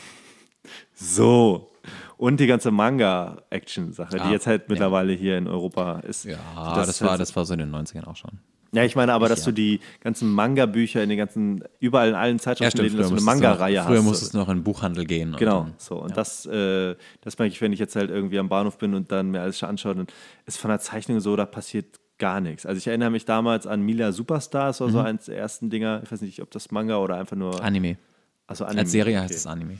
so. Und die ganze Manga-Action-Sache, ah, die jetzt halt mittlerweile ja. hier in Europa ist. Ja, das, das war, halt so das war so in den 90ern auch schon. Ja, ich meine aber, dass ja. du die ganzen Manga-Bücher in den ganzen, überall in allen Zeitschriften, ja, stimmt, dass du eine Manga-Reihe hast. Früher musstest du noch in den Buchhandel gehen. Genau, und dann, so. Und ja. das, äh, das merke ich, wenn ich jetzt halt irgendwie am Bahnhof bin und dann mir alles anschaue, dann ist von der Zeichnung so, da passiert gar nichts. Also ich erinnere mich damals an Mila Superstars oder mhm. so eines der ersten Dinger. Ich weiß nicht, ob das Manga oder einfach nur. Anime. Also Anime. Als Serie okay. heißt es Anime.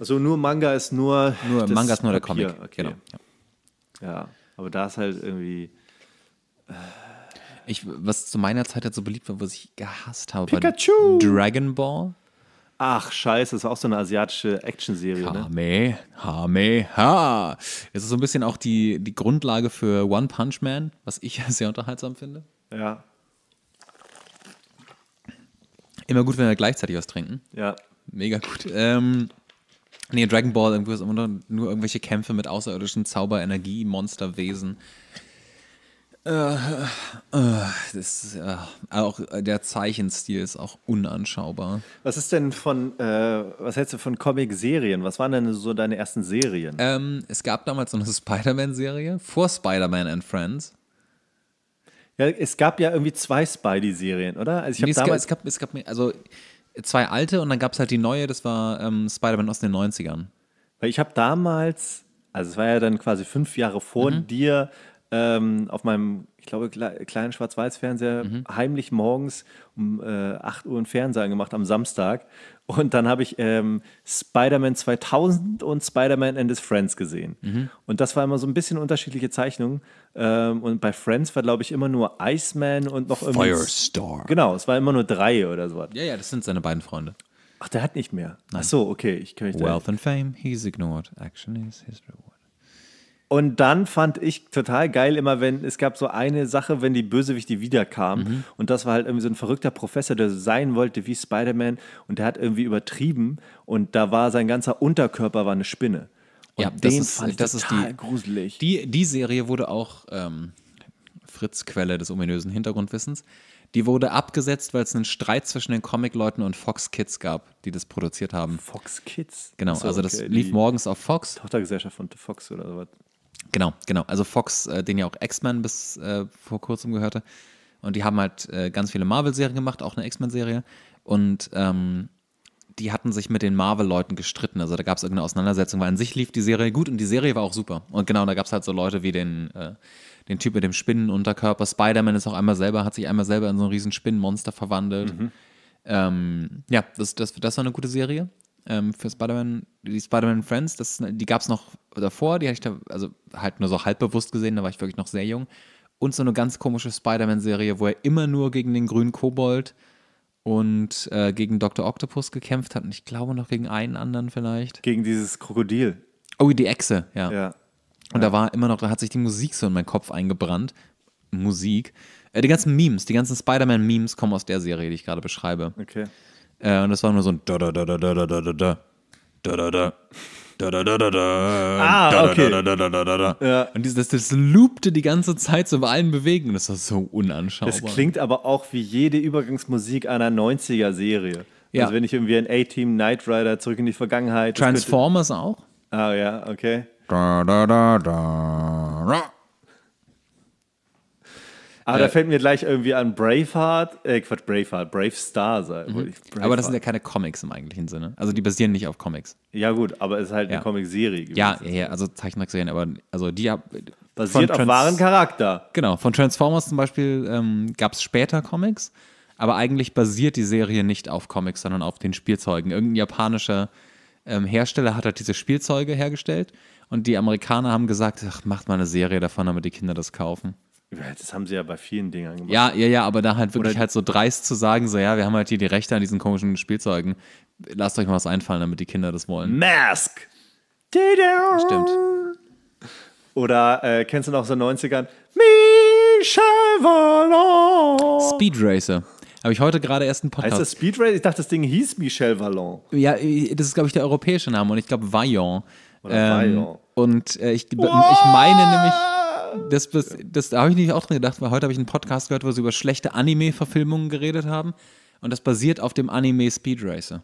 Also nur Manga ist nur. Nur Manga ist nur Papier. der Comic. Okay. Genau. Ja. aber da ist halt irgendwie. Äh, ich, was zu meiner Zeit halt so beliebt war, was ich gehasst habe. Pikachu! Dragon Ball. Ach, scheiße, das war auch so eine asiatische Actionserie. Ne? Hame, Hame, Ha. Es ist so ein bisschen auch die, die Grundlage für One Punch Man, was ich sehr unterhaltsam finde. Ja. Immer gut, wenn wir gleichzeitig was trinken. Ja. Mega gut. Ähm, nee, Dragon Ball, irgendwo ist immer nur irgendwelche Kämpfe mit außerirdischen Zauber, Energie, Monster, Wesen. Äh, äh, das, äh, auch äh, der Zeichenstil ist auch unanschaubar. Was ist denn von, äh, was hältst du von Comic-Serien? Was waren denn so deine ersten Serien? Ähm, es gab damals so eine Spider-Man-Serie vor Spider-Man and Friends. Ja, es gab ja irgendwie zwei Spidey-Serien, oder? Also ich nee, es, damals gab, es gab, es gab also äh, zwei alte und dann gab es halt die neue, das war ähm, Spider-Man aus den 90ern. Weil ich habe damals, also es war ja dann quasi fünf Jahre vor mhm. dir, ähm, auf meinem, ich glaube, kleinen Schwarz-Weiß-Fernseher mhm. heimlich morgens um äh, 8 Uhr einen Fernseher gemacht am Samstag. Und dann habe ich ähm, Spider-Man 2000 und Spider-Man and his Friends gesehen. Mhm. Und das war immer so ein bisschen unterschiedliche Zeichnungen. Ähm, und bei Friends war, glaube ich, immer nur Iceman und noch irgendwie. Firestar. Genau, es war immer nur drei oder so. Ja, ja, das sind seine beiden Freunde. Ach, der hat nicht mehr. Nein. Ach so, okay, ich kenne mich Wealth da and fame, he's ignored. Action is his reward. Und dann fand ich total geil immer, wenn es gab so eine Sache, wenn die Bösewichte wiederkamen. Mhm. Und das war halt irgendwie so ein verrückter Professor, der sein wollte wie Spider-Man. Und der hat irgendwie übertrieben. Und da war sein ganzer Unterkörper war eine Spinne. Und ja, das ist, fand ich das total ist die, gruselig. Die, die Serie wurde auch ähm, Fritz Quelle des ominösen Hintergrundwissens. Die wurde abgesetzt, weil es einen Streit zwischen den Comic-Leuten und Fox Kids gab, die das produziert haben. Fox Kids? Genau, so, also das okay. lief morgens auf Fox. Tochtergesellschaft von Fox oder sowas. Genau, genau. Also Fox, äh, den ja auch X-Men bis äh, vor kurzem gehörte. Und die haben halt äh, ganz viele Marvel-Serien gemacht, auch eine X-Men-Serie. Und ähm, die hatten sich mit den Marvel-Leuten gestritten. Also da gab es irgendeine Auseinandersetzung, weil an sich lief die Serie gut und die Serie war auch super. Und genau, da gab es halt so Leute wie den, äh, den Typ mit dem Spinnenunterkörper. Spider-Man ist auch einmal selber, hat sich einmal selber in so ein riesen Spinnenmonster verwandelt. Mhm. Ähm, ja, das, das, das war eine gute Serie ähm, für Spider-Man, die Spider-Man Friends, das, die gab es noch davor, die hatte ich da, also halt nur so halbbewusst gesehen, da war ich wirklich noch sehr jung. Und so eine ganz komische Spider-Man-Serie, wo er immer nur gegen den grünen Kobold und äh, gegen Dr. Octopus gekämpft hat und ich glaube noch gegen einen anderen vielleicht. Gegen dieses Krokodil. Oh, die Echse, ja. ja. Und ja. da war immer noch, da hat sich die Musik so in meinen Kopf eingebrannt. Musik. Äh, die ganzen Memes, die ganzen Spider-Man-Memes kommen aus der Serie, die ich gerade beschreibe. Okay. Äh, und das war nur so ein da da da da da da da da da da da da da da da da ah, okay. da da da da da ja. und das, das loopte die ganze Zeit so bei allen Bewegungen das war so unanschaubar das klingt aber auch wie jede Übergangsmusik einer 90er Serie ja. also wenn ich irgendwie ein A-Team Knight Rider zurück in die Vergangenheit Transformers könnte... auch ah ja okay da da da da aber ah, ja. da fällt mir gleich irgendwie an Braveheart, äh, Quatsch, Braveheart, Brave Star sein. Mhm. Aber das sind ja keine Comics im eigentlichen Sinne. Also die basieren nicht auf Comics. Ja, gut, aber es ist halt ja. eine Comicserie gewesen. Ja, ja, also Zeichentrickserien, aber also die haben. Basiert auf wahren Charakter. Genau, von Transformers zum Beispiel ähm, gab es später Comics, aber eigentlich basiert die Serie nicht auf Comics, sondern auf den Spielzeugen. Irgendein japanischer ähm, Hersteller hat halt diese Spielzeuge hergestellt und die Amerikaner haben gesagt, ach, macht mal eine Serie davon, damit die Kinder das kaufen. Das haben sie ja bei vielen Dingern gemacht. Ja, ja, ja, aber da halt wirklich Oder halt so dreist zu sagen, so ja, wir haben halt hier die Rechte an diesen komischen Spielzeugen. Lasst euch mal was einfallen, damit die Kinder das wollen. Mask! Stimmt. Oder äh, kennst du noch so 90ern? Michel Vallon! Speed Racer. Habe ich heute gerade erst einen Podcast. Heißt das Speed Racer? Ich dachte, das Ding hieß Michel Vallon. Ja, das ist, glaube ich, der europäische Name und ich glaube Vaillant. Oder ähm, Vaillant. Und äh, ich, ich meine nämlich das, das, das, da habe ich nicht auch drin gedacht, weil heute habe ich einen Podcast gehört, wo sie über schlechte Anime-Verfilmungen geredet haben. Und das basiert auf dem Anime Speed Racer.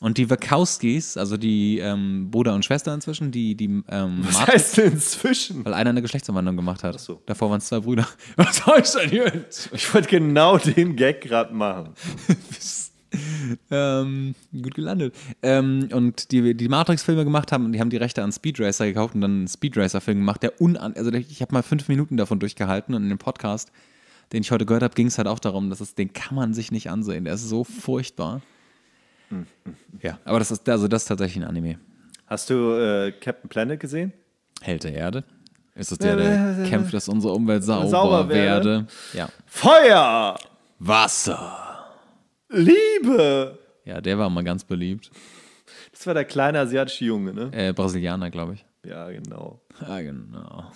Und die Wachowskis, also die ähm, Bruder und Schwester inzwischen, die, die ähm, Was Martin, heißt denn inzwischen? Weil einer eine Geschlechtsumwandlung gemacht hat. Ach so. Davor waren es zwei Brüder. Was soll ich denn hier? Ich wollte genau den Gag gerade machen. ähm, gut gelandet. Ähm, und die, die Matrix-Filme gemacht haben und die haben die Rechte an Speed Racer gekauft und dann einen Speed Racer-Film gemacht, der unan. Also ich habe mal fünf Minuten davon durchgehalten und in dem Podcast, den ich heute gehört habe, ging es halt auch darum, dass es, den kann man sich nicht ansehen. Der ist so furchtbar. Mhm. Ja, aber das ist, also das ist tatsächlich ein Anime. Hast du äh, Captain Planet gesehen? Held der Erde. Ist es äh, der, der äh, kämpft, dass unsere Umwelt äh, sauber, sauber werde? werde? Ja. Feuer! Wasser! Liebe! Ja, der war mal ganz beliebt. Das war der kleine asiatische Junge, ne? Äh, Brasilianer, glaube ich. Ja, genau. Ja, genau.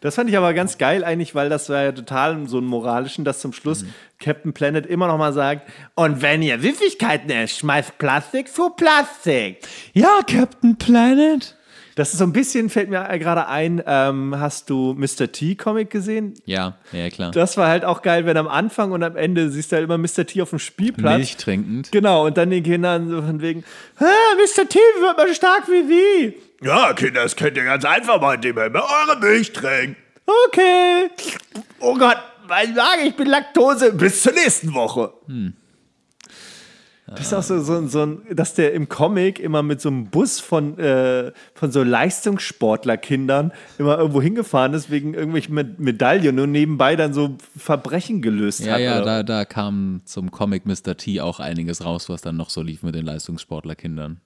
Das fand ich aber ganz geil eigentlich, weil das war ja total so ein moralischen, dass zum Schluss mhm. Captain Planet immer noch mal sagt, und wenn ihr Süßigkeiten esst, schmeißt Plastik zu Plastik. Ja, Captain Planet. Das ist so ein bisschen, fällt mir gerade ein, ähm, hast du Mr. T Comic gesehen? Ja, ja, klar. Das war halt auch geil, wenn am Anfang und am Ende siehst du halt immer Mr. T auf dem Spielplatz. Milch trinkend. Genau, und dann den Kindern so von wegen, Mr. T wie wird man stark wie wie. Ja, Kinder, das könnt ihr ganz einfach mal, indem ihr immer eure Milch trinkt. Okay. Oh Gott, mein Magen, ich bin Laktose. Bis zur nächsten Woche. Hm. Das ist auch so, so, so ein, dass der im Comic immer mit so einem Bus von, äh, von so Leistungssportlerkindern immer irgendwo hingefahren ist, wegen irgendwelchen Med Medaillen und nebenbei dann so Verbrechen gelöst ja, hat. Ja, ja, da, da kam zum Comic Mr. T auch einiges raus, was dann noch so lief mit den Leistungssportlerkindern.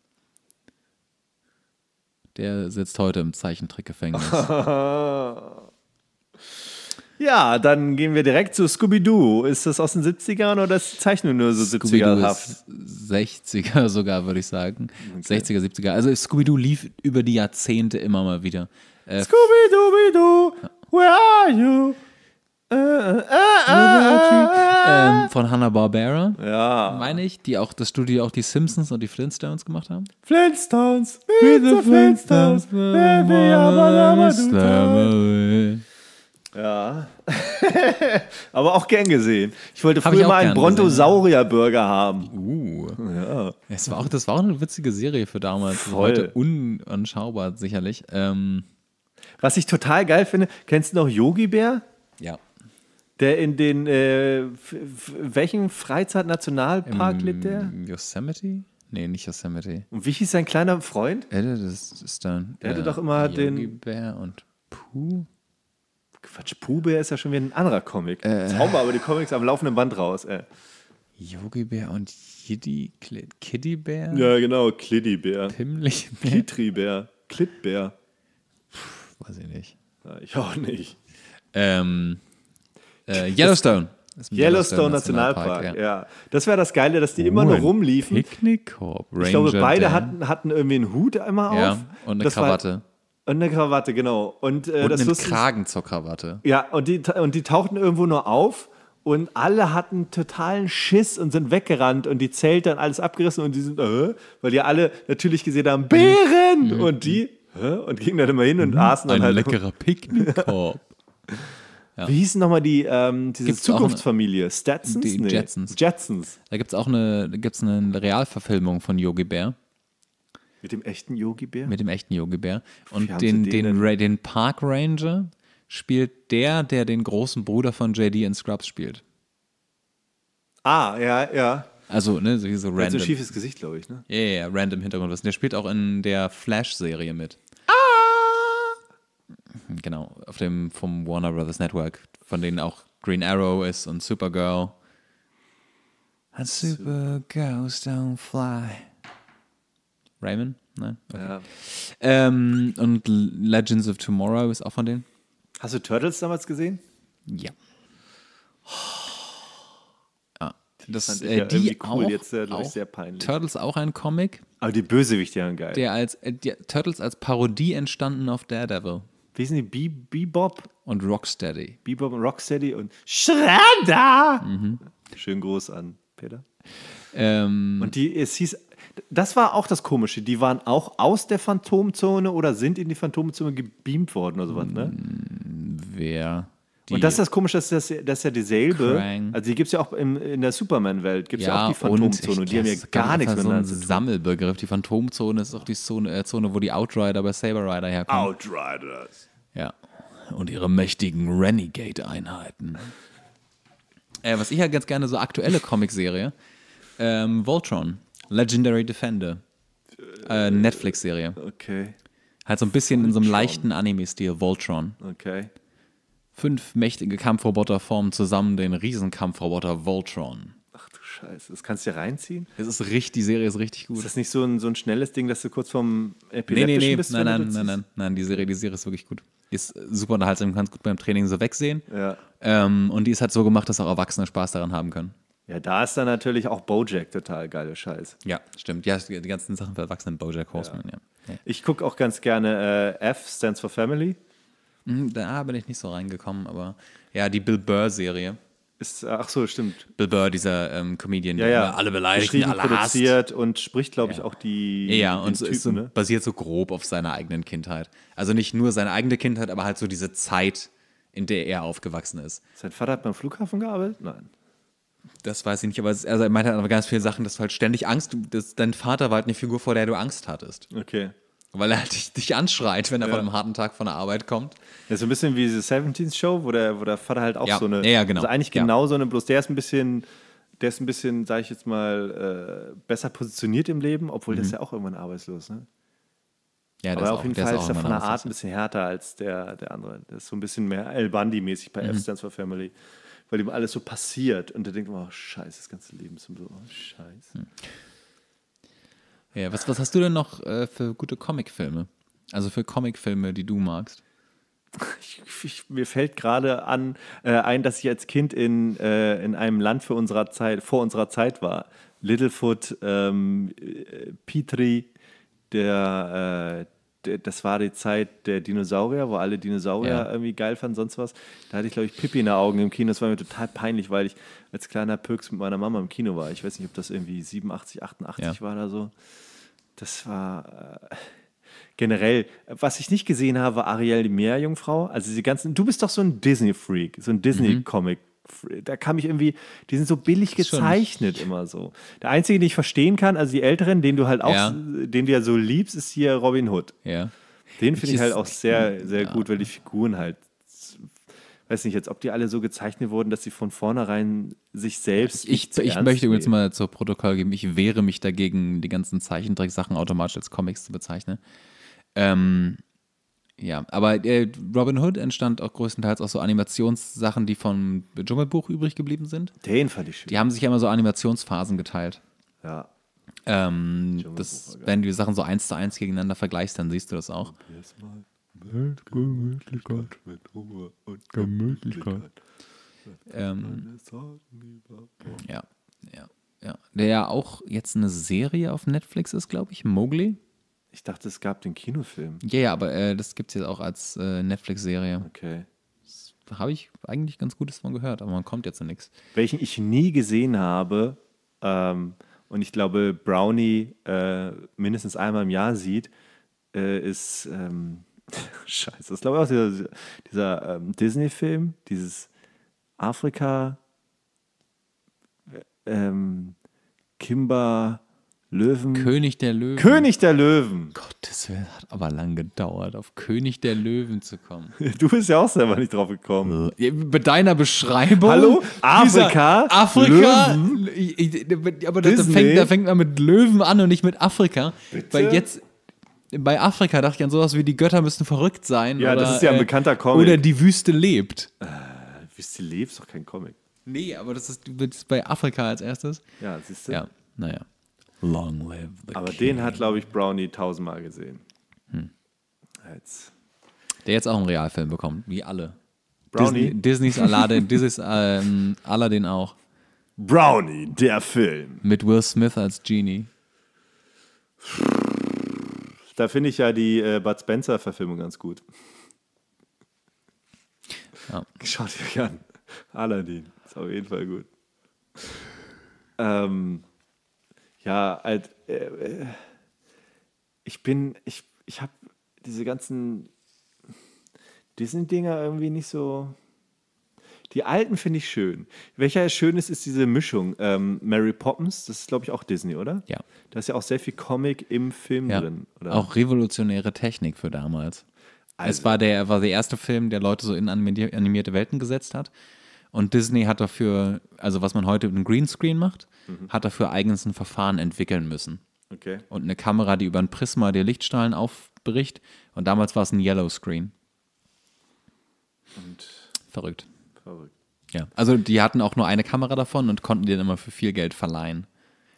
Der sitzt heute im Zeichentrickgefängnis. Ja, dann gehen wir direkt zu Scooby-Doo. Ist das aus den 70ern oder ist die Zeichnung nur so 70er-haft? 60er sogar, würde ich sagen. Okay. 60er, 70er. Also Scooby-Doo lief über die Jahrzehnte immer mal wieder. Äh, Scooby-Dooby-Doo, where are you? Äh, äh, äh, von Hanna-Barbera, ja. meine ich, die auch das Studio auch die Simpsons und die Flintstones gemacht haben. Flintstones, with the Flintstones, baby, I'm a ja, aber auch gern gesehen. Ich wollte früher ich mal einen Brontosaurier-Burger haben. Uh. Ja. Es war auch, das war auch eine witzige Serie für damals. Voll. Heute unanschaubar sicherlich. Ähm. Was ich total geil finde, kennst du noch Yogi Bär? Ja. Der in den, äh, welchen Freizeitnationalpark lebt der? Yosemite? Nee, nicht Yosemite. Und wie hieß sein kleiner Freund? Äh, das ist dann, der äh, hatte doch immer Yogi den. Yogi Bär und Puh. Quatsch, Pube ist ja schon wieder ein anderer Comic. Äh, Jetzt aber die Comics am laufenden Band raus. Äh. Yogi Bär und Jiddy, Kiddy Bär? Ja, genau, Kitty Bär. Pimmlich Bär. Klitri Bär. Klittbär. Weiß ich nicht. Ja, ich auch nicht. Ähm, äh, Yellowstone. Yellowstone, Nationalpark, Nationalpark ja. ja. Das wäre das Geile, dass die oh, immer nur rumliefen. Picknickkorb, Ranger Ich glaube, beide hatten, hatten irgendwie einen Hut einmal auf. Ja, und eine das Krawatte. War, und eine Krawatte, genau. Und, äh, und das einen Kragen zur Krawatte. Ja, und die, und die tauchten irgendwo nur auf und alle hatten totalen Schiss und sind weggerannt und die Zelte dann alles abgerissen und die sind, äh, weil die alle natürlich gesehen haben, mhm. Bären! Mhm. Und die, äh, und gingen dann immer hin und mhm. aßen dann Ein halt. Ein leckerer Picknickkorb. ja. Wie hießen nochmal die, ähm, diese gibt's Zukunftsfamilie? Eine, Stetsons? Die nee. Jetsons. Jetsons. Da gibt es auch eine, gibt's eine Realverfilmung von Yogi Bär. Mit dem echten Yogi Bär? Mit dem echten Yogi Bär. Und den, den, den, den Park Ranger spielt der, der den großen Bruder von JD in Scrubs spielt. Ah, ja, ja. Also, ne, so, so random. Hat so ein schiefes Gesicht, glaube ich, ne? Ja, yeah, ja, yeah, random Hintergrund. Der spielt auch in der Flash-Serie mit. Ah! Genau, auf dem vom Warner Brothers Network, von denen auch Green Arrow ist und Supergirl. And Supergirls don't fly. Rayman? Nein? Okay. Ja. Ähm, und Legends of Tomorrow ist auch von denen. Hast du Turtles damals gesehen? Ja. ja. Ah, das, das fand äh, ich ja die cool, auch, jetzt äh, auch sehr peinlich. Turtles auch ein Comic. Aber die Bösewichte waren geil. Der als, äh, die, Turtles als Parodie entstanden auf Daredevil. Wie sind die? Be Bebop? Und Rocksteady. Bebop und Rocksteady und Shredder! Mhm. Schönen Gruß an Peter. Ähm, und die, es hieß das war auch das Komische. Die waren auch aus der Phantomzone oder sind in die Phantomzone gebeamt worden oder sowas, ne? Hm, wer? Und das ist das Komische, dass das, das ist ja dieselbe. Krang. Also die gibt es ja auch im, in der Superman-Welt, gibt es ja, ja, auch die Phantomzone. Und die haben ja gar nichts mehr. Das ist so ein Sammelbegriff. Die Phantomzone ist auch die Zone, äh, Zone wo die Outrider bei Saber Rider herkommen. Outriders. Ja. Und ihre mächtigen Renegade-Einheiten. äh, was ich ja ganz gerne so aktuelle Comicserie. Ähm, Voltron. Legendary Defender. Äh, Netflix-Serie. Okay. Halt so ein bisschen Voltron. in so einem leichten Anime-Stil, Voltron. Okay. Fünf mächtige Kampfroboter formen zusammen den Riesenkampfroboter Voltron. Ach du Scheiße, das kannst du ja reinziehen? Es ist richtig, die Serie ist richtig gut. Ist das nicht so ein, so ein schnelles Ding, dass du kurz vorm Epileptischen nee, nee, nee. bist? Nein, nein, nein, nein, nein, die Serie, die Serie ist wirklich gut. Die Ist äh, super unterhaltsam, kannst gut beim Training so wegsehen. Ja. Ähm, und die ist halt so gemacht, dass auch Erwachsene Spaß daran haben können. Ja, da ist dann natürlich auch Bojack total geile Scheiß. Ja, stimmt. Ja, die ganzen Sachen für Erwachsenen, Bojack Horseman, ja. ja. Ich gucke auch ganz gerne äh, F, Stands for Family. Mhm, da bin ich nicht so reingekommen, aber ja, die Bill Burr-Serie. Ist, äh, ach so, stimmt. Bill Burr, dieser ähm, Comedian, ja, ja. alle beleidigt, alle produziert hasst. und spricht, glaube ich, ja. auch die. Ja, und so, Typen, ist so, ne? basiert so grob auf seiner eigenen Kindheit. Also nicht nur seine eigene Kindheit, aber halt so diese Zeit, in der er aufgewachsen ist. Sein Vater hat beim Flughafen gearbeitet? Nein. Das weiß ich nicht, aber also er meinte halt aber ganz viele Sachen, dass du halt ständig Angst, dass dein Vater war halt eine Figur, vor der du Angst hattest. Okay. Weil er halt dich, dich anschreit, wenn er ja. von einem harten Tag von der Arbeit kommt. Das ist so ein bisschen wie diese 17 Show, wo der, wo der Vater halt auch ja. so eine. Ja, ja genau. Also eigentlich genau so eine, bloß der ist ein bisschen, der ist ein bisschen, sag ich jetzt mal, äh, besser positioniert im Leben, obwohl mhm. der ist mhm. ja auch irgendwann arbeitslos, ne? Ja, das Aber auf auch, jeden Fall ist er von der Art ein bisschen härter als der, der andere. Das ist so ein bisschen mehr El Bundy-mäßig bei mhm. F Stands for Family weil ihm alles so passiert. Und er denkt immer, oh, scheiße, das ganze Leben ist so, oh, scheiße. Hm. Ja, was, was hast du denn noch äh, für gute Comicfilme? Also für Comicfilme, die du magst? Ich, ich, mir fällt gerade an äh, ein, dass ich als Kind in, äh, in einem Land für unserer Zeit, vor unserer Zeit war. Littlefoot, ähm, äh, Petrie, der äh, das war die Zeit der Dinosaurier, wo alle Dinosaurier ja. irgendwie geil fanden, sonst was. Da hatte ich, glaube ich, Pippi in den Augen im Kino. Das war mir total peinlich, weil ich als kleiner Pöks mit meiner Mama im Kino war. Ich weiß nicht, ob das irgendwie 87, 88 ja. war oder so. Das war. Äh, generell, was ich nicht gesehen habe, Ariel die Meerjungfrau. Also diese ganzen, du bist doch so ein Disney-Freak, so ein mhm. Disney-Comic da kam ich irgendwie, die sind so billig gezeichnet immer so. Der einzige, den ich verstehen kann, also die Älteren, den du halt auch, ja. den du ja so liebst, ist hier Robin Hood. Ja. Den finde ich halt auch sehr, sehr ja. gut, weil die Figuren halt, weiß nicht jetzt, ob die alle so gezeichnet wurden, dass sie von vornherein sich selbst. Ich, ich möchte übrigens mal zur Protokoll geben, ich wehre mich dagegen, die ganzen Zeichentricksachen automatisch als Comics zu bezeichnen. Ähm, ja, aber äh, Robin Hood entstand auch größtenteils aus so Animationssachen, die vom Dschungelbuch übrig geblieben sind. Den fand ich schön. Die haben sich ja immer so Animationsphasen geteilt. Ja. Ähm, das, wenn du Sachen so eins zu eins gegeneinander vergleichst, dann siehst du das auch. Erstmal Weltgemütlichkeit mit Ruhe und Gemütlichkeit. Ähm, ja, ja, ja. Der ja auch jetzt eine Serie auf Netflix ist, glaube ich, Mowgli. Ich dachte, es gab den Kinofilm. Ja, ja, aber äh, das gibt es jetzt auch als äh, Netflix-Serie. Okay. Habe ich eigentlich ganz Gutes von gehört, aber man kommt jetzt zu nichts. Welchen ich nie gesehen habe ähm, und ich glaube, Brownie äh, mindestens einmal im Jahr sieht, äh, ist. Ähm, Scheiße, das glaube ich auch dieser, dieser ähm, Disney-Film, dieses Afrika. Äh, ähm, Kimber. Löwen. König der Löwen. König der Löwen. Gott, das hat aber lang gedauert, auf König der Löwen zu kommen. Du bist ja auch selber nicht drauf gekommen. Bei deiner Beschreibung. Hallo? Afrika? Afrika? Löwen, aber da, fängt, da, fängt, man mit Löwen an und nicht mit Afrika. Bitte? Weil jetzt, bei Afrika dachte ich an sowas wie die Götter müssen verrückt sein. Ja, oder, das ist ja ein äh, bekannter Comic. Oder die Wüste lebt. Äh, Wüste lebt ist doch kein Comic. Nee, aber das ist, das ist bei Afrika als erstes. Ja, siehst du. Ja, naja. Long live the Aber King. den hat, glaube ich, Brownie tausendmal gesehen. Hm. Jetzt. Der jetzt auch einen Realfilm bekommt, wie alle. Brownie? Disney, Disneys Aladdin, Disneys ähm, Aladdin auch. Brownie, der Film. Mit Will Smith als Genie. Da finde ich ja die äh, Bud Spencer-Verfilmung ganz gut. Ja. Schaut euch an. Aladdin. Ist auf jeden Fall gut. Ähm, ja, halt, äh, äh, ich bin, ich, ich habe diese ganzen Disney-Dinger irgendwie nicht so. Die alten finde ich schön. Welcher schön ist, ist diese Mischung. Ähm, Mary Poppins, das ist, glaube ich, auch Disney, oder? Ja. Da ist ja auch sehr viel Comic im Film ja. drin. Oder? Auch revolutionäre Technik für damals. Also. Es war der, war der erste Film, der Leute so in animierte Welten gesetzt hat. Und Disney hat dafür, also was man heute mit einem Greenscreen macht, mhm. hat dafür eigens ein Verfahren entwickeln müssen. Okay. Und eine Kamera, die über ein Prisma der Lichtstrahlen aufbricht. Und damals war es ein Yellow Screen. Und verrückt. Verrückt. Ja, also die hatten auch nur eine Kamera davon und konnten die dann immer für viel Geld verleihen.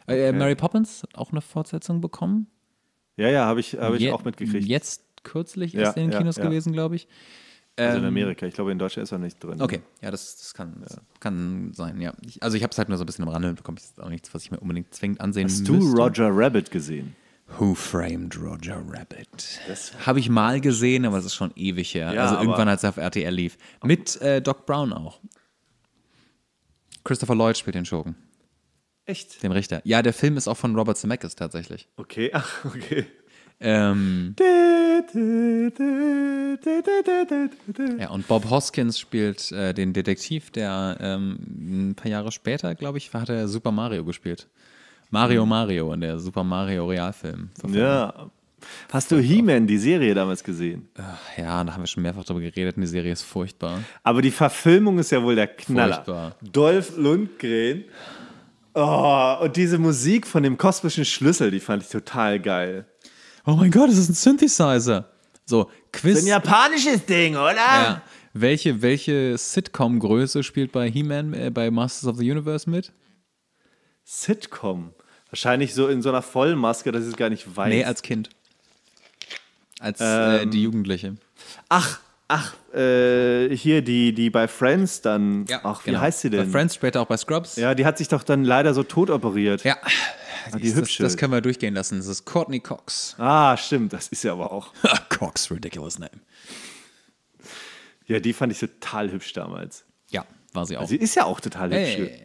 Äh, äh, okay. Äh, Mary Poppins hat auch eine Fortsetzung bekommen. Ja, ja, habe ich, hab ich auch mitgekriegt. Jetzt kürzlich ja, ist in den ja, Kinos ja. gewesen, glaube ich. Also in ähm, Amerika, ich glaube, in Deutschland ist er nicht drin. Okay, ja, das, das, kann, ja. kann sein, ja. Ich, also ich habe es halt nur so ein bisschen am Rande mitbekommen. Das jetzt auch nichts, was ich mir unbedingt zwingend ansehen Hast müsste. Hast du Roger Rabbit gesehen? Who Framed Roger Rabbit? Das habe ich mal gesehen, aber das ist schon ewig her. Ja, also irgendwann, als er auf RTL lief. Mit äh, Doc Brown auch. Christopher Lloyd spielt den Schurken. Echt? Dem Richter. Ja, der Film ist auch von Robert Zemeckis tatsächlich. Okay, ach, okay. Ähm, ja, und Bob Hoskins spielt äh, den Detektiv, der ähm, ein paar Jahre später, glaube ich, hat er Super Mario gespielt. Mario hm. Mario in der Super Mario Realfilm. Ja. Hast du He-Man, die Serie damals gesehen? Ach, ja, da haben wir schon mehrfach drüber geredet die Serie ist furchtbar. Aber die Verfilmung ist ja wohl der Knaller. Furchtbar. Dolph Lundgren. Oh, und diese Musik von dem kosmischen Schlüssel, die fand ich total geil oh mein Gott, das ist ein Synthesizer. So, Quiz. Das ist ein japanisches Ding, oder? Ja. Welche, welche Sitcom-Größe spielt bei He-Man, äh, bei Masters of the Universe mit? Sitcom? Wahrscheinlich so in so einer Vollmaske, dass ich es gar nicht weiß. Nee, als Kind. Als ähm, äh, die ähm. Jugendliche. Ach, Ach, äh, hier, die, die bei Friends dann. Ja, Ach, wie genau. heißt sie denn? Bei Friends, später auch bei Scrubs. Ja, die hat sich doch dann leider so tot operiert. Ja. Die, ah, die ist, hübsche. Das, das, können wir durchgehen lassen. Das ist Courtney Cox. Ah, stimmt. Das ist ja aber auch. Cox, ridiculous name. Ja, die fand ich total hübsch damals. Ja, war sie auch. sie ist ja auch total hübsch. Hey.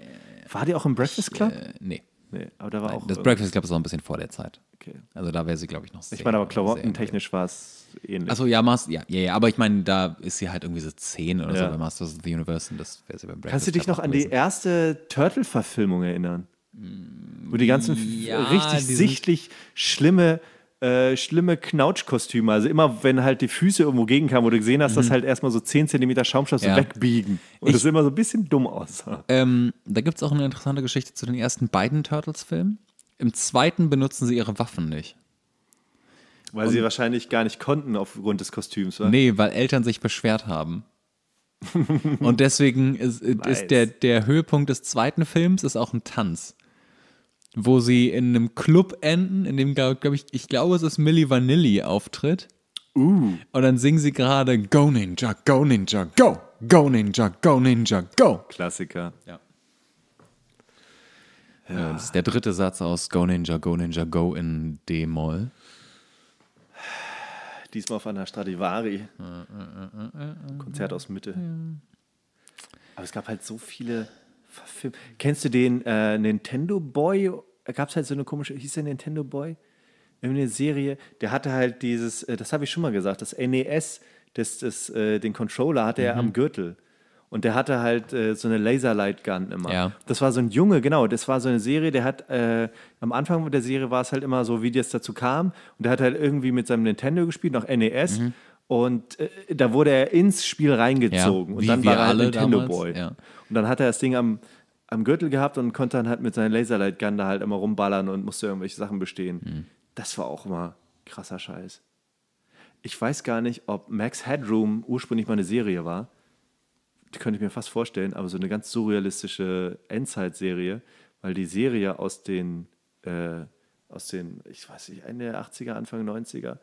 War die auch im Breakfast Club? Ich, äh, nee. Nee, aber da war Nein, auch. Das äh, Breakfast Club ist auch ein bisschen vor der Zeit. Okay. Also da wäre sie, glaube ich, noch sehr. Ich meine, aber klamottentechnisch war es ähnlich. Achso, ja, Master, ja, ja, ja, aber ich meine, da ist sie halt irgendwie so 10 oder ja. so bei Masters of the Universe und das wäre sie beim Breakfast Kannst du dich noch an die erste Turtle-Verfilmung erinnern? Mm, Wo die ganzen ja, richtig die sichtlich schlimme äh, schlimme Knautschkostüme. Also immer, wenn halt die Füße irgendwo gegenkamen, wo du gesehen hast, mhm. dass halt erstmal so 10 cm Schaumstoff ja. so wegbiegen. Und ich, das immer so ein bisschen dumm aussah. Ähm, da gibt es auch eine interessante Geschichte zu den ersten beiden Turtles-Filmen. Im zweiten benutzen sie ihre Waffen nicht. Weil und sie wahrscheinlich gar nicht konnten aufgrund des Kostüms, oder? Nee, weil Eltern sich beschwert haben. und deswegen ist, ist der, der Höhepunkt des zweiten Films ist auch ein Tanz wo sie in einem Club enden, in dem, glaube ich, ich glaube, es ist Milli Vanilli auftritt. Uh. Und dann singen sie gerade Go Ninja, Go Ninja, Go, Go Ninja, Go Ninja, Go. Klassiker. Ja. ja. Das ist der dritte Satz aus Go Ninja, Go Ninja, Go in D-Moll. Diesmal auf einer Stradivari. Konzert aus Mitte. Aber es gab halt so viele Verfilme. Kennst du den äh, Nintendo Boy? Da gab es halt so eine komische, hieß der Nintendo Boy? Irgendeine Serie, der hatte halt dieses, äh, das habe ich schon mal gesagt, das NES, das, das, äh, den Controller hatte er am mhm. Gürtel. Und der hatte halt äh, so eine Laserlight-Gun immer. Ja. Das war so ein Junge, genau. Das war so eine Serie, der hat äh, am Anfang der Serie war es halt immer so, wie das dazu kam. Und der hat halt irgendwie mit seinem Nintendo gespielt, noch NES. Mhm. Und äh, da wurde er ins Spiel reingezogen. Ja, und dann war er halt Nintendo damals. Boy. Ja. Und dann hat er das Ding am, am Gürtel gehabt und konnte dann halt mit seiner Laserlight-Gun da halt immer rumballern und musste irgendwelche Sachen bestehen. Mhm. Das war auch immer krasser Scheiß. Ich weiß gar nicht, ob Max Headroom ursprünglich mal eine Serie war könnte ich mir fast vorstellen, aber so eine ganz surrealistische Endzeit-Serie, weil die Serie aus den, äh, aus den, ich weiß nicht, Ende der 80er, Anfang 90er,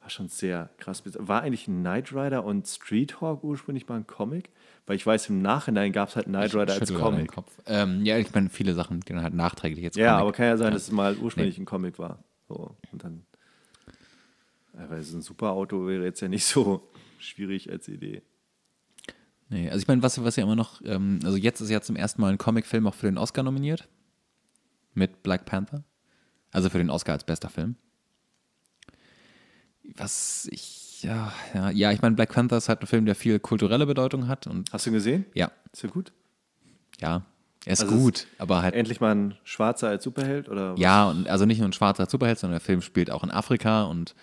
war schon sehr krass. War eigentlich Knight Rider und Street Hawk ursprünglich mal ein Comic? Weil ich weiß, im Nachhinein gab es halt Knight Rider als Comic. Ähm, ja, ich meine, viele Sachen die dann halt nachträglich jetzt. Ja, Comic. aber kann ja sein, dass es mal ursprünglich nee. ein Comic war. So, und dann. Äh, weil so ein Superauto wäre jetzt ja nicht so schwierig als Idee. Nee, also ich meine, was, was ja immer noch, ähm, also jetzt ist ja zum ersten Mal ein Comicfilm auch für den Oscar nominiert. Mit Black Panther. Also für den Oscar als bester Film. Was ich, ja, ja, ja ich meine, Black Panther ist halt ein Film, der viel kulturelle Bedeutung hat. Und Hast du ihn gesehen? Ja. Ist er gut? Ja. Er ist also gut, ist aber halt. Endlich mal ein Schwarzer als Superheld? oder? Ja, und also nicht nur ein Schwarzer als Superheld, sondern der Film spielt auch in Afrika und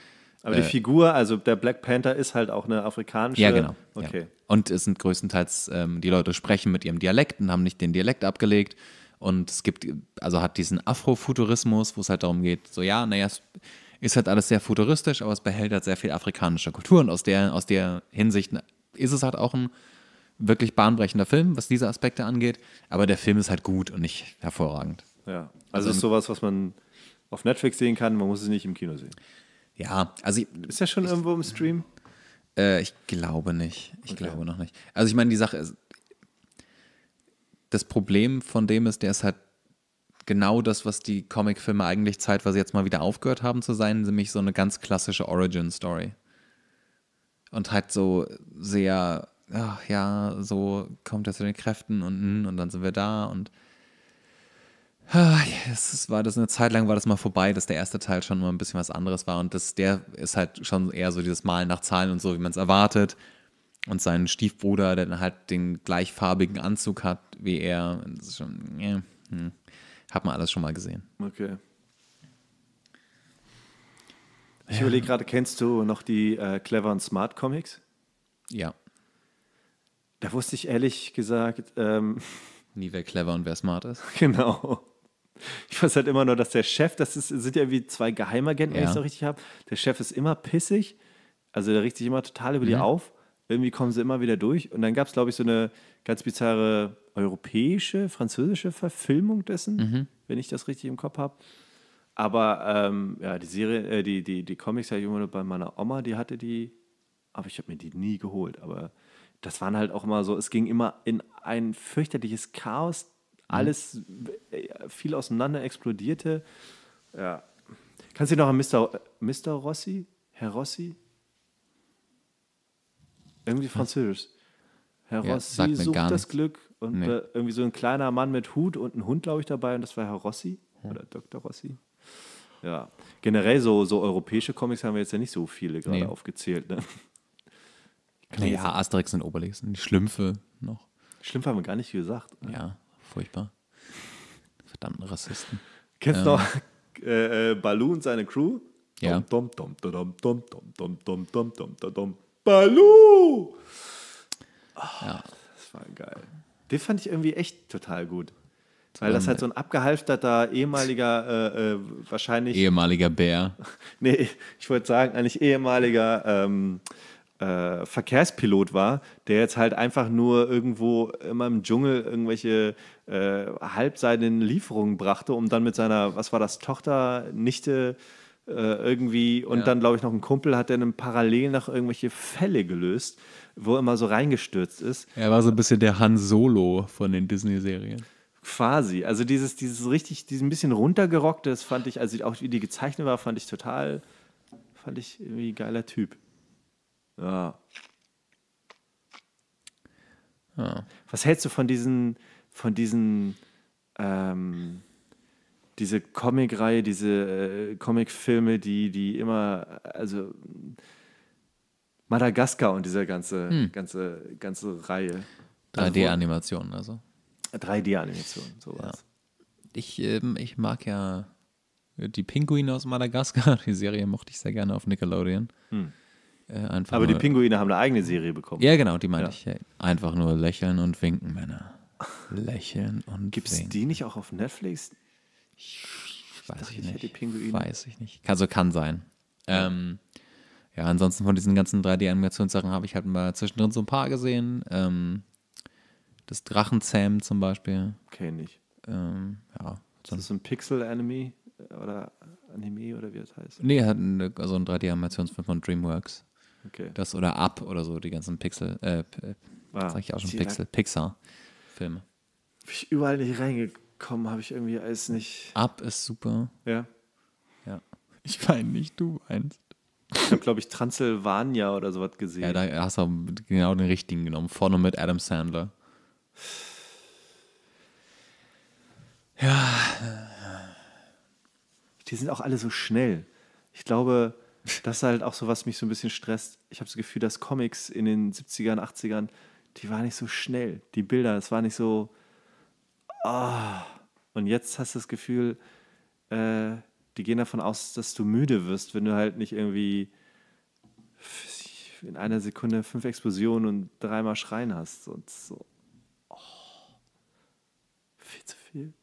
aber äh, die Figur, also der Black Panther ist halt auch eine afrikanische. Ja, genau. Okay. Ja. Und es sind größtenteils, ähm, die Leute sprechen mit ihrem Dialekt und haben nicht den Dialekt abgelegt. Und es gibt, also hat diesen Afrofuturismus, wo es halt darum geht, so ja, naja, es ist halt alles sehr futuristisch, aber es behält halt sehr viel afrikanische Kultur. Und aus der, aus der Hinsicht ist es halt auch ein wirklich bahnbrechender Film, was diese Aspekte angeht. Aber der Film ist halt gut und nicht hervorragend. Ja, also, also es ist sowas, was man auf Netflix sehen kann, man muss es nicht im Kino sehen. Ja, also. Ich, ist ja schon ich, irgendwo im Stream? Äh, ich glaube nicht. Ich okay. glaube noch nicht. Also, ich meine, die Sache ist. Das Problem von dem ist, der ist halt genau das, was die Comicfilme eigentlich zeitweise jetzt mal wieder aufgehört haben zu sein, nämlich so eine ganz klassische Origin-Story. Und halt so sehr, ach ja, so kommt er zu den Kräften und, und dann sind wir da und Ah, es war das eine Zeit lang war das mal vorbei, dass der erste Teil schon mal ein bisschen was anderes war und das, der ist halt schon eher so dieses Malen nach Zahlen und so, wie man es erwartet. Und sein Stiefbruder, der dann halt den gleichfarbigen Anzug hat wie er, das ist schon, äh, hm, hat man alles schon mal gesehen. Okay. Ich ja. überlege gerade, kennst du noch die äh, Clever und Smart Comics? Ja. Da wusste ich ehrlich gesagt. Ähm, Nie wer clever und wer smart ist. Genau. Ich weiß halt immer nur, dass der Chef, das ist, sind ja wie zwei Geheimagenten, wenn ich es noch richtig habe. Der Chef ist immer pissig, also der richtet sich immer total über die mhm. auf. Irgendwie kommen sie immer wieder durch. Und dann gab es, glaube ich, so eine ganz bizarre europäische, französische Verfilmung dessen, mhm. wenn ich das richtig im Kopf habe. Aber ähm, ja, die Serie, äh, die, die, die Comics habe ich immer nur bei meiner Oma, die hatte die, aber ich habe mir die nie geholt. Aber das waren halt auch immer so, es ging immer in ein fürchterliches Chaos Mhm. Alles äh, viel auseinander explodierte. Ja. Kannst du dich noch an Mr. Mr. Rossi? Herr Rossi? Irgendwie französisch. Herr ja, Rossi sucht das Glück und nee. Äh, irgendwie so ein kleiner Mann mit Hut und ein Hund, glaube ich, dabei und das war Herr Rossi ja. Hm. oder Dr. Rossi. Ja, generell so, so europäische Comics haben wir jetzt ja nicht so viele gerade nee. aufgezählt. Ne? Naja, Asterix und Obelix und die Schlümpfe noch. Schlümpfe haben wir gar nicht gesagt. Ne? Ja furchtbar. Verdammten Rassisten. Kennst du ähm. noch äh, Baloo und seine Crew? Ja. Dom, dom, dom, dom, dom, dom, dom, dom, dom, dom, dom, Baloo! Oh, ja. Das war geil. Den fand ich irgendwie echt total gut. Weil das halt so ein abgehalfterter ehemaliger, äh, äh, wahrscheinlich. Ehemaliger Bär. nee, ich wollte sagen, eigentlich ehemaliger ähm, äh, Verkehrspilot war, der jetzt halt einfach nur irgendwo immer im Dschungel irgendwelche äh, halb seinen Lieferungen brachte, um dann mit seiner, was war das, Tochter, Nichte äh, irgendwie und ja. dann, glaube ich, noch ein Kumpel hat, der dann parallel nach irgendwelche Fälle gelöst, wo er immer so reingestürzt ist. Er war so ein bisschen der Han Solo von den Disney-Serien. Quasi. Also dieses, dieses richtig, diesen bisschen runtergerockte, das fand ich, also auch wie die gezeichnet war, fand ich total, fand ich irgendwie ein geiler Typ. Ja. Ah. Was hältst du von diesen, von diesen, ähm, diese Comic-Reihe, diese äh, Comic-Filme, die, die immer, also Madagaskar und diese ganze, hm. ganze, ganze Reihe. 3D-Animationen, also. 3D-Animationen, also. sowas. Ja. Ich, ähm, ich mag ja die Pinguine aus Madagaskar, die Serie mochte ich sehr gerne auf Nickelodeon. Hm. Äh, Aber die Pinguine haben eine eigene Serie bekommen. Ja, genau, die meine ja. ich. Einfach nur lächeln und winken, Männer. Lächeln und Gibt es die nicht auch auf Netflix? Ich weiß dachte, ich nicht. Ich weiß ich nicht. Also kann sein. Ja. Ähm, ja, ansonsten von diesen ganzen 3D-Animationssachen habe ich halt mal zwischendrin so ein paar gesehen. Ähm, das Drachenzähm zum Beispiel. Kenn okay, ich. Ähm, ja. Ist das ein Pixel-Anime oder Anime oder wie das heißt? Nee, hat eine, also ein 3D-Animationsfilm von DreamWorks. Okay. Das oder Up oder so, die ganzen Pixel, äh, ah, sag ich auch schon Pixel, Pixar. Filme. Bin ich überall nicht reingekommen, habe ich irgendwie alles nicht. Ab ist super. Ja. Ja. Ich meine nicht, du meinst. Ich habe, glaube ich, Transylvania oder sowas gesehen. Ja, da hast du genau den richtigen genommen. Vorne mit Adam Sandler. Ja. Die sind auch alle so schnell. Ich glaube, das ist halt auch so, was mich so ein bisschen stresst. Ich habe das Gefühl, dass Comics in den 70ern, 80ern die war nicht so schnell. Die Bilder, es war nicht so. Oh. Und jetzt hast du das Gefühl, äh, die gehen davon aus, dass du müde wirst, wenn du halt nicht irgendwie in einer Sekunde fünf Explosionen und dreimal Schreien hast. Und so. Oh. Viel zu viel.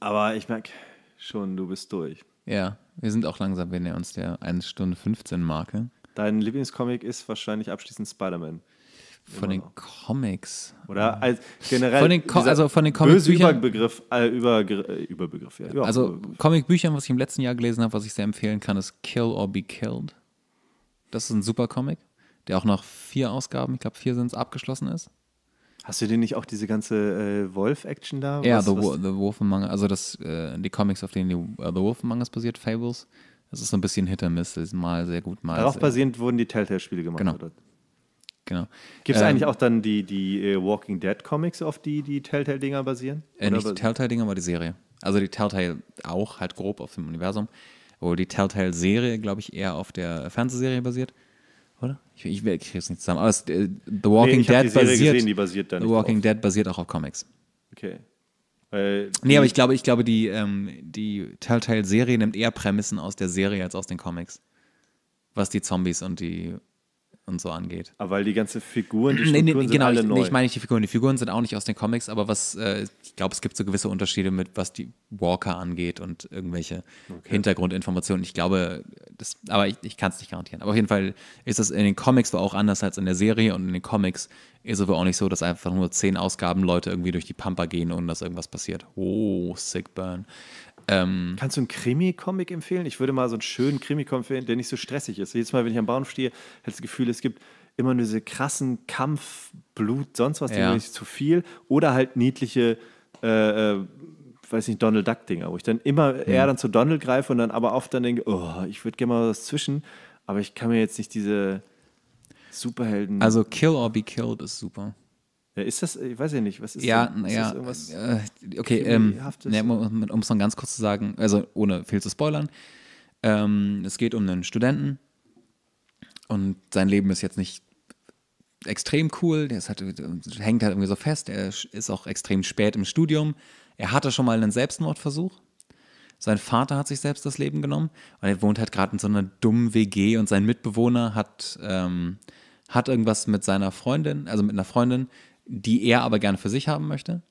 Aber ich merke schon, du bist durch. Ja, wir sind auch langsam, wir nähern uns der 1 Stunde 15 Marke. Dein Lieblingscomic ist wahrscheinlich abschließend Spider-Man. Von den Comics. Oder ah. als generell. Von den also von den Comicbüchern. Überbegriff, äh, über, äh, Überbegriff, ja. also Comicbüchern, was ich im letzten Jahr gelesen habe, was ich sehr empfehlen kann, ist Kill or Be Killed. Das ist ein super Comic, der auch nach vier Ausgaben, ich glaube vier sind es, abgeschlossen ist. Hast du denn nicht auch diese ganze äh, Wolf-Action da? Ja, was, The, was? the Wolf Among Us, also das, äh, die Comics, auf denen die, uh, The Wolf Among Us basiert, Fables das ist so ein bisschen Hit or Miss, ist mal sehr gut, mal. Darauf basierend wurden die Telltale-Spiele gemacht, genau. Genau. Gibt es ähm, eigentlich auch dann die, die äh, Walking Dead Comics, auf die die Telltale-Dinger basieren? Äh, nicht die Telltale-Dinger, aber die Serie. Also die Telltale auch, halt grob auf dem Universum. Wo die Telltale-Serie, glaube ich, eher auf der Fernsehserie basiert. Oder? Ich, ich, ich kriege es nicht zusammen. Aber es, äh, The Walking nee, Dead basiert. Gesehen, die basiert The Walking drauf. Dead basiert auch auf Comics. Okay. Weil nee, aber ich glaube, ich glaube, die, ähm, die Telltale-Serie nimmt eher Prämissen aus der Serie als aus den Comics. Was die Zombies und die und so angeht. Aber weil die ganze Figuren, die Strukturen nee, nee, sind genau, alle ich, neu. Nee, ich meine nicht die Figuren, die Figuren sind auch nicht aus den Comics, aber was äh, ich glaube, es gibt so gewisse Unterschiede mit, was die Walker angeht und irgendwelche okay. Hintergrundinformationen. Ich glaube, das, aber ich, ich kann es nicht garantieren. Aber auf jeden Fall ist das in den Comics war auch anders als in der Serie und in den Comics ist es aber auch nicht so, dass einfach nur zehn Ausgaben Leute irgendwie durch die Pampa gehen und dass irgendwas passiert. Oh, sick burn. Ähm, Kannst du einen Krimi-Comic empfehlen? Ich würde mal so einen schönen Krimi-Comic empfehlen, der nicht so stressig ist. Jedes Mal, wenn ich am Bahnhof stehe, habe ich das Gefühl, es gibt immer nur diese krassen Kampf, Blut, sonst was, ja. nicht zu viel. Oder halt niedliche, äh, äh, weiß nicht, Donald Duck-Dinger, wo ich dann immer mhm. eher dann zu Donald greife und dann aber oft dann denke, oh, ich würde gerne mal was zwischen, aber ich kann mir jetzt nicht diese Superhelden. Also Kill or Be Killed ist super. Ist das, ich weiß ja nicht, was ist das? Ja, ist das äh, okay, ähm, ne, um es noch ganz kurz zu sagen, also ohne viel zu spoilern. Ähm, es geht um einen Studenten und sein Leben ist jetzt nicht extrem cool, der halt, äh, hängt halt irgendwie so fest, er ist auch extrem spät im Studium. Er hatte schon mal einen Selbstmordversuch. Sein Vater hat sich selbst das Leben genommen und er wohnt halt gerade in so einer dummen WG und sein Mitbewohner hat, ähm, hat irgendwas mit seiner Freundin, also mit einer Freundin, die er aber gerne für sich haben möchte.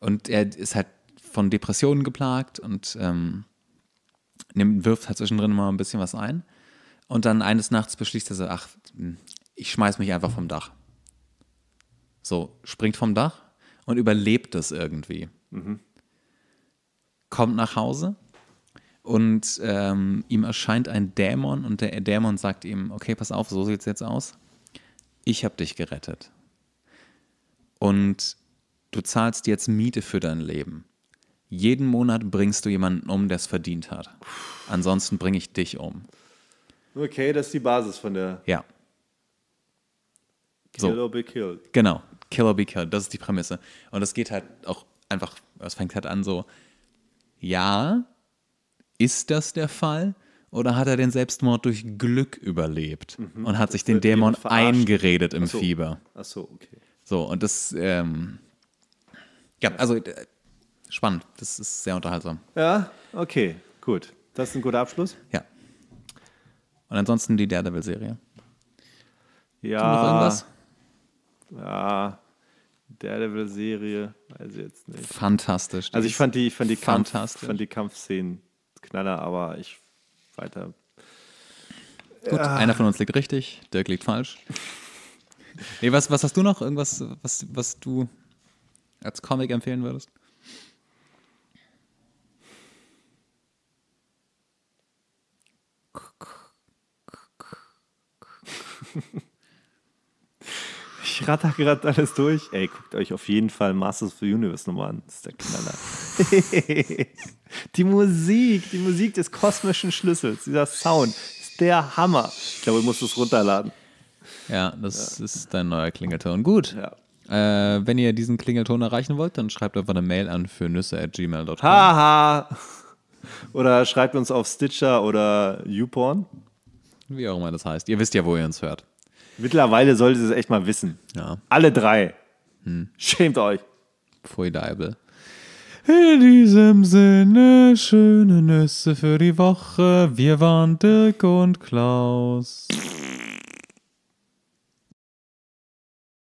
Und er ist halt von Depressionen geplagt und ähm, wirft halt zwischendrin mal ein bisschen was ein. Und dann eines Nachts beschließt er so, ach, hm, ich schmeiß mich einfach vom Dach. So, springt vom Dach und überlebt es irgendwie. Mhm. Kommt nach Hause und ähm, ihm erscheint ein Dämon und der Dämon sagt ihm, okay, pass auf, so sieht es jetzt aus. Ich habe dich gerettet und du zahlst jetzt Miete für dein Leben. Jeden Monat bringst du jemanden um, der es verdient hat. Ansonsten bringe ich dich um. Okay, das ist die Basis von der. Ja. Kill so. or be killed. Genau. Kill or be killed. Das ist die Prämisse. Und das geht halt auch einfach, es fängt halt an so, ja, ist das der Fall? Oder hat er den Selbstmord durch Glück überlebt mhm. und hat sich den Dämon eingeredet im Achso. Fieber? Achso, okay. So, und das, ähm, ja, also äh, spannend. Das ist sehr unterhaltsam. Ja, okay, gut. Das ist ein guter Abschluss. Ja. Und ansonsten die Daredevil-Serie. Ja. Noch irgendwas? Ja. Daredevil-Serie, weiß ich jetzt nicht. Fantastisch. Also ich fand die, ich fand die, Kampf, fand die Kampfszenen knaller, aber ich weiter. Gut, ja. Ah. einer von uns liegt richtig, Dirk liegt falsch nee, was, was hast du noch? Irgendwas, was, was du als Comic empfehlen würdest? Ich ratter gerade alles durch. Ey, guckt euch auf jeden Fall Masters of the Universe nochmal an. Das ist der Knaller. die Musik, die Musik des kosmischen Schlüssels, dieser Sound, ist der Hammer. Ich glaube, ich muss das runterladen. Ja, das ja. ist dein neuer Klingelton. Gut. Ja. Äh, wenn ihr diesen Klingelton erreichen wollt, dann schreibt einfach eine Mail an für nüsse.gmail.com. Haha! Oder schreibt uns auf Stitcher oder YouPorn. Wie auch immer das heißt. Ihr wisst ja, wo ihr uns hört. Mittlerweile solltet ihr es echt mal wissen. Ja. Alle drei. Hm. Schämt euch. Pfui Deibel. In diesem Sinne, schöne Nüsse für die Woche. Wir waren Dirk und Klaus.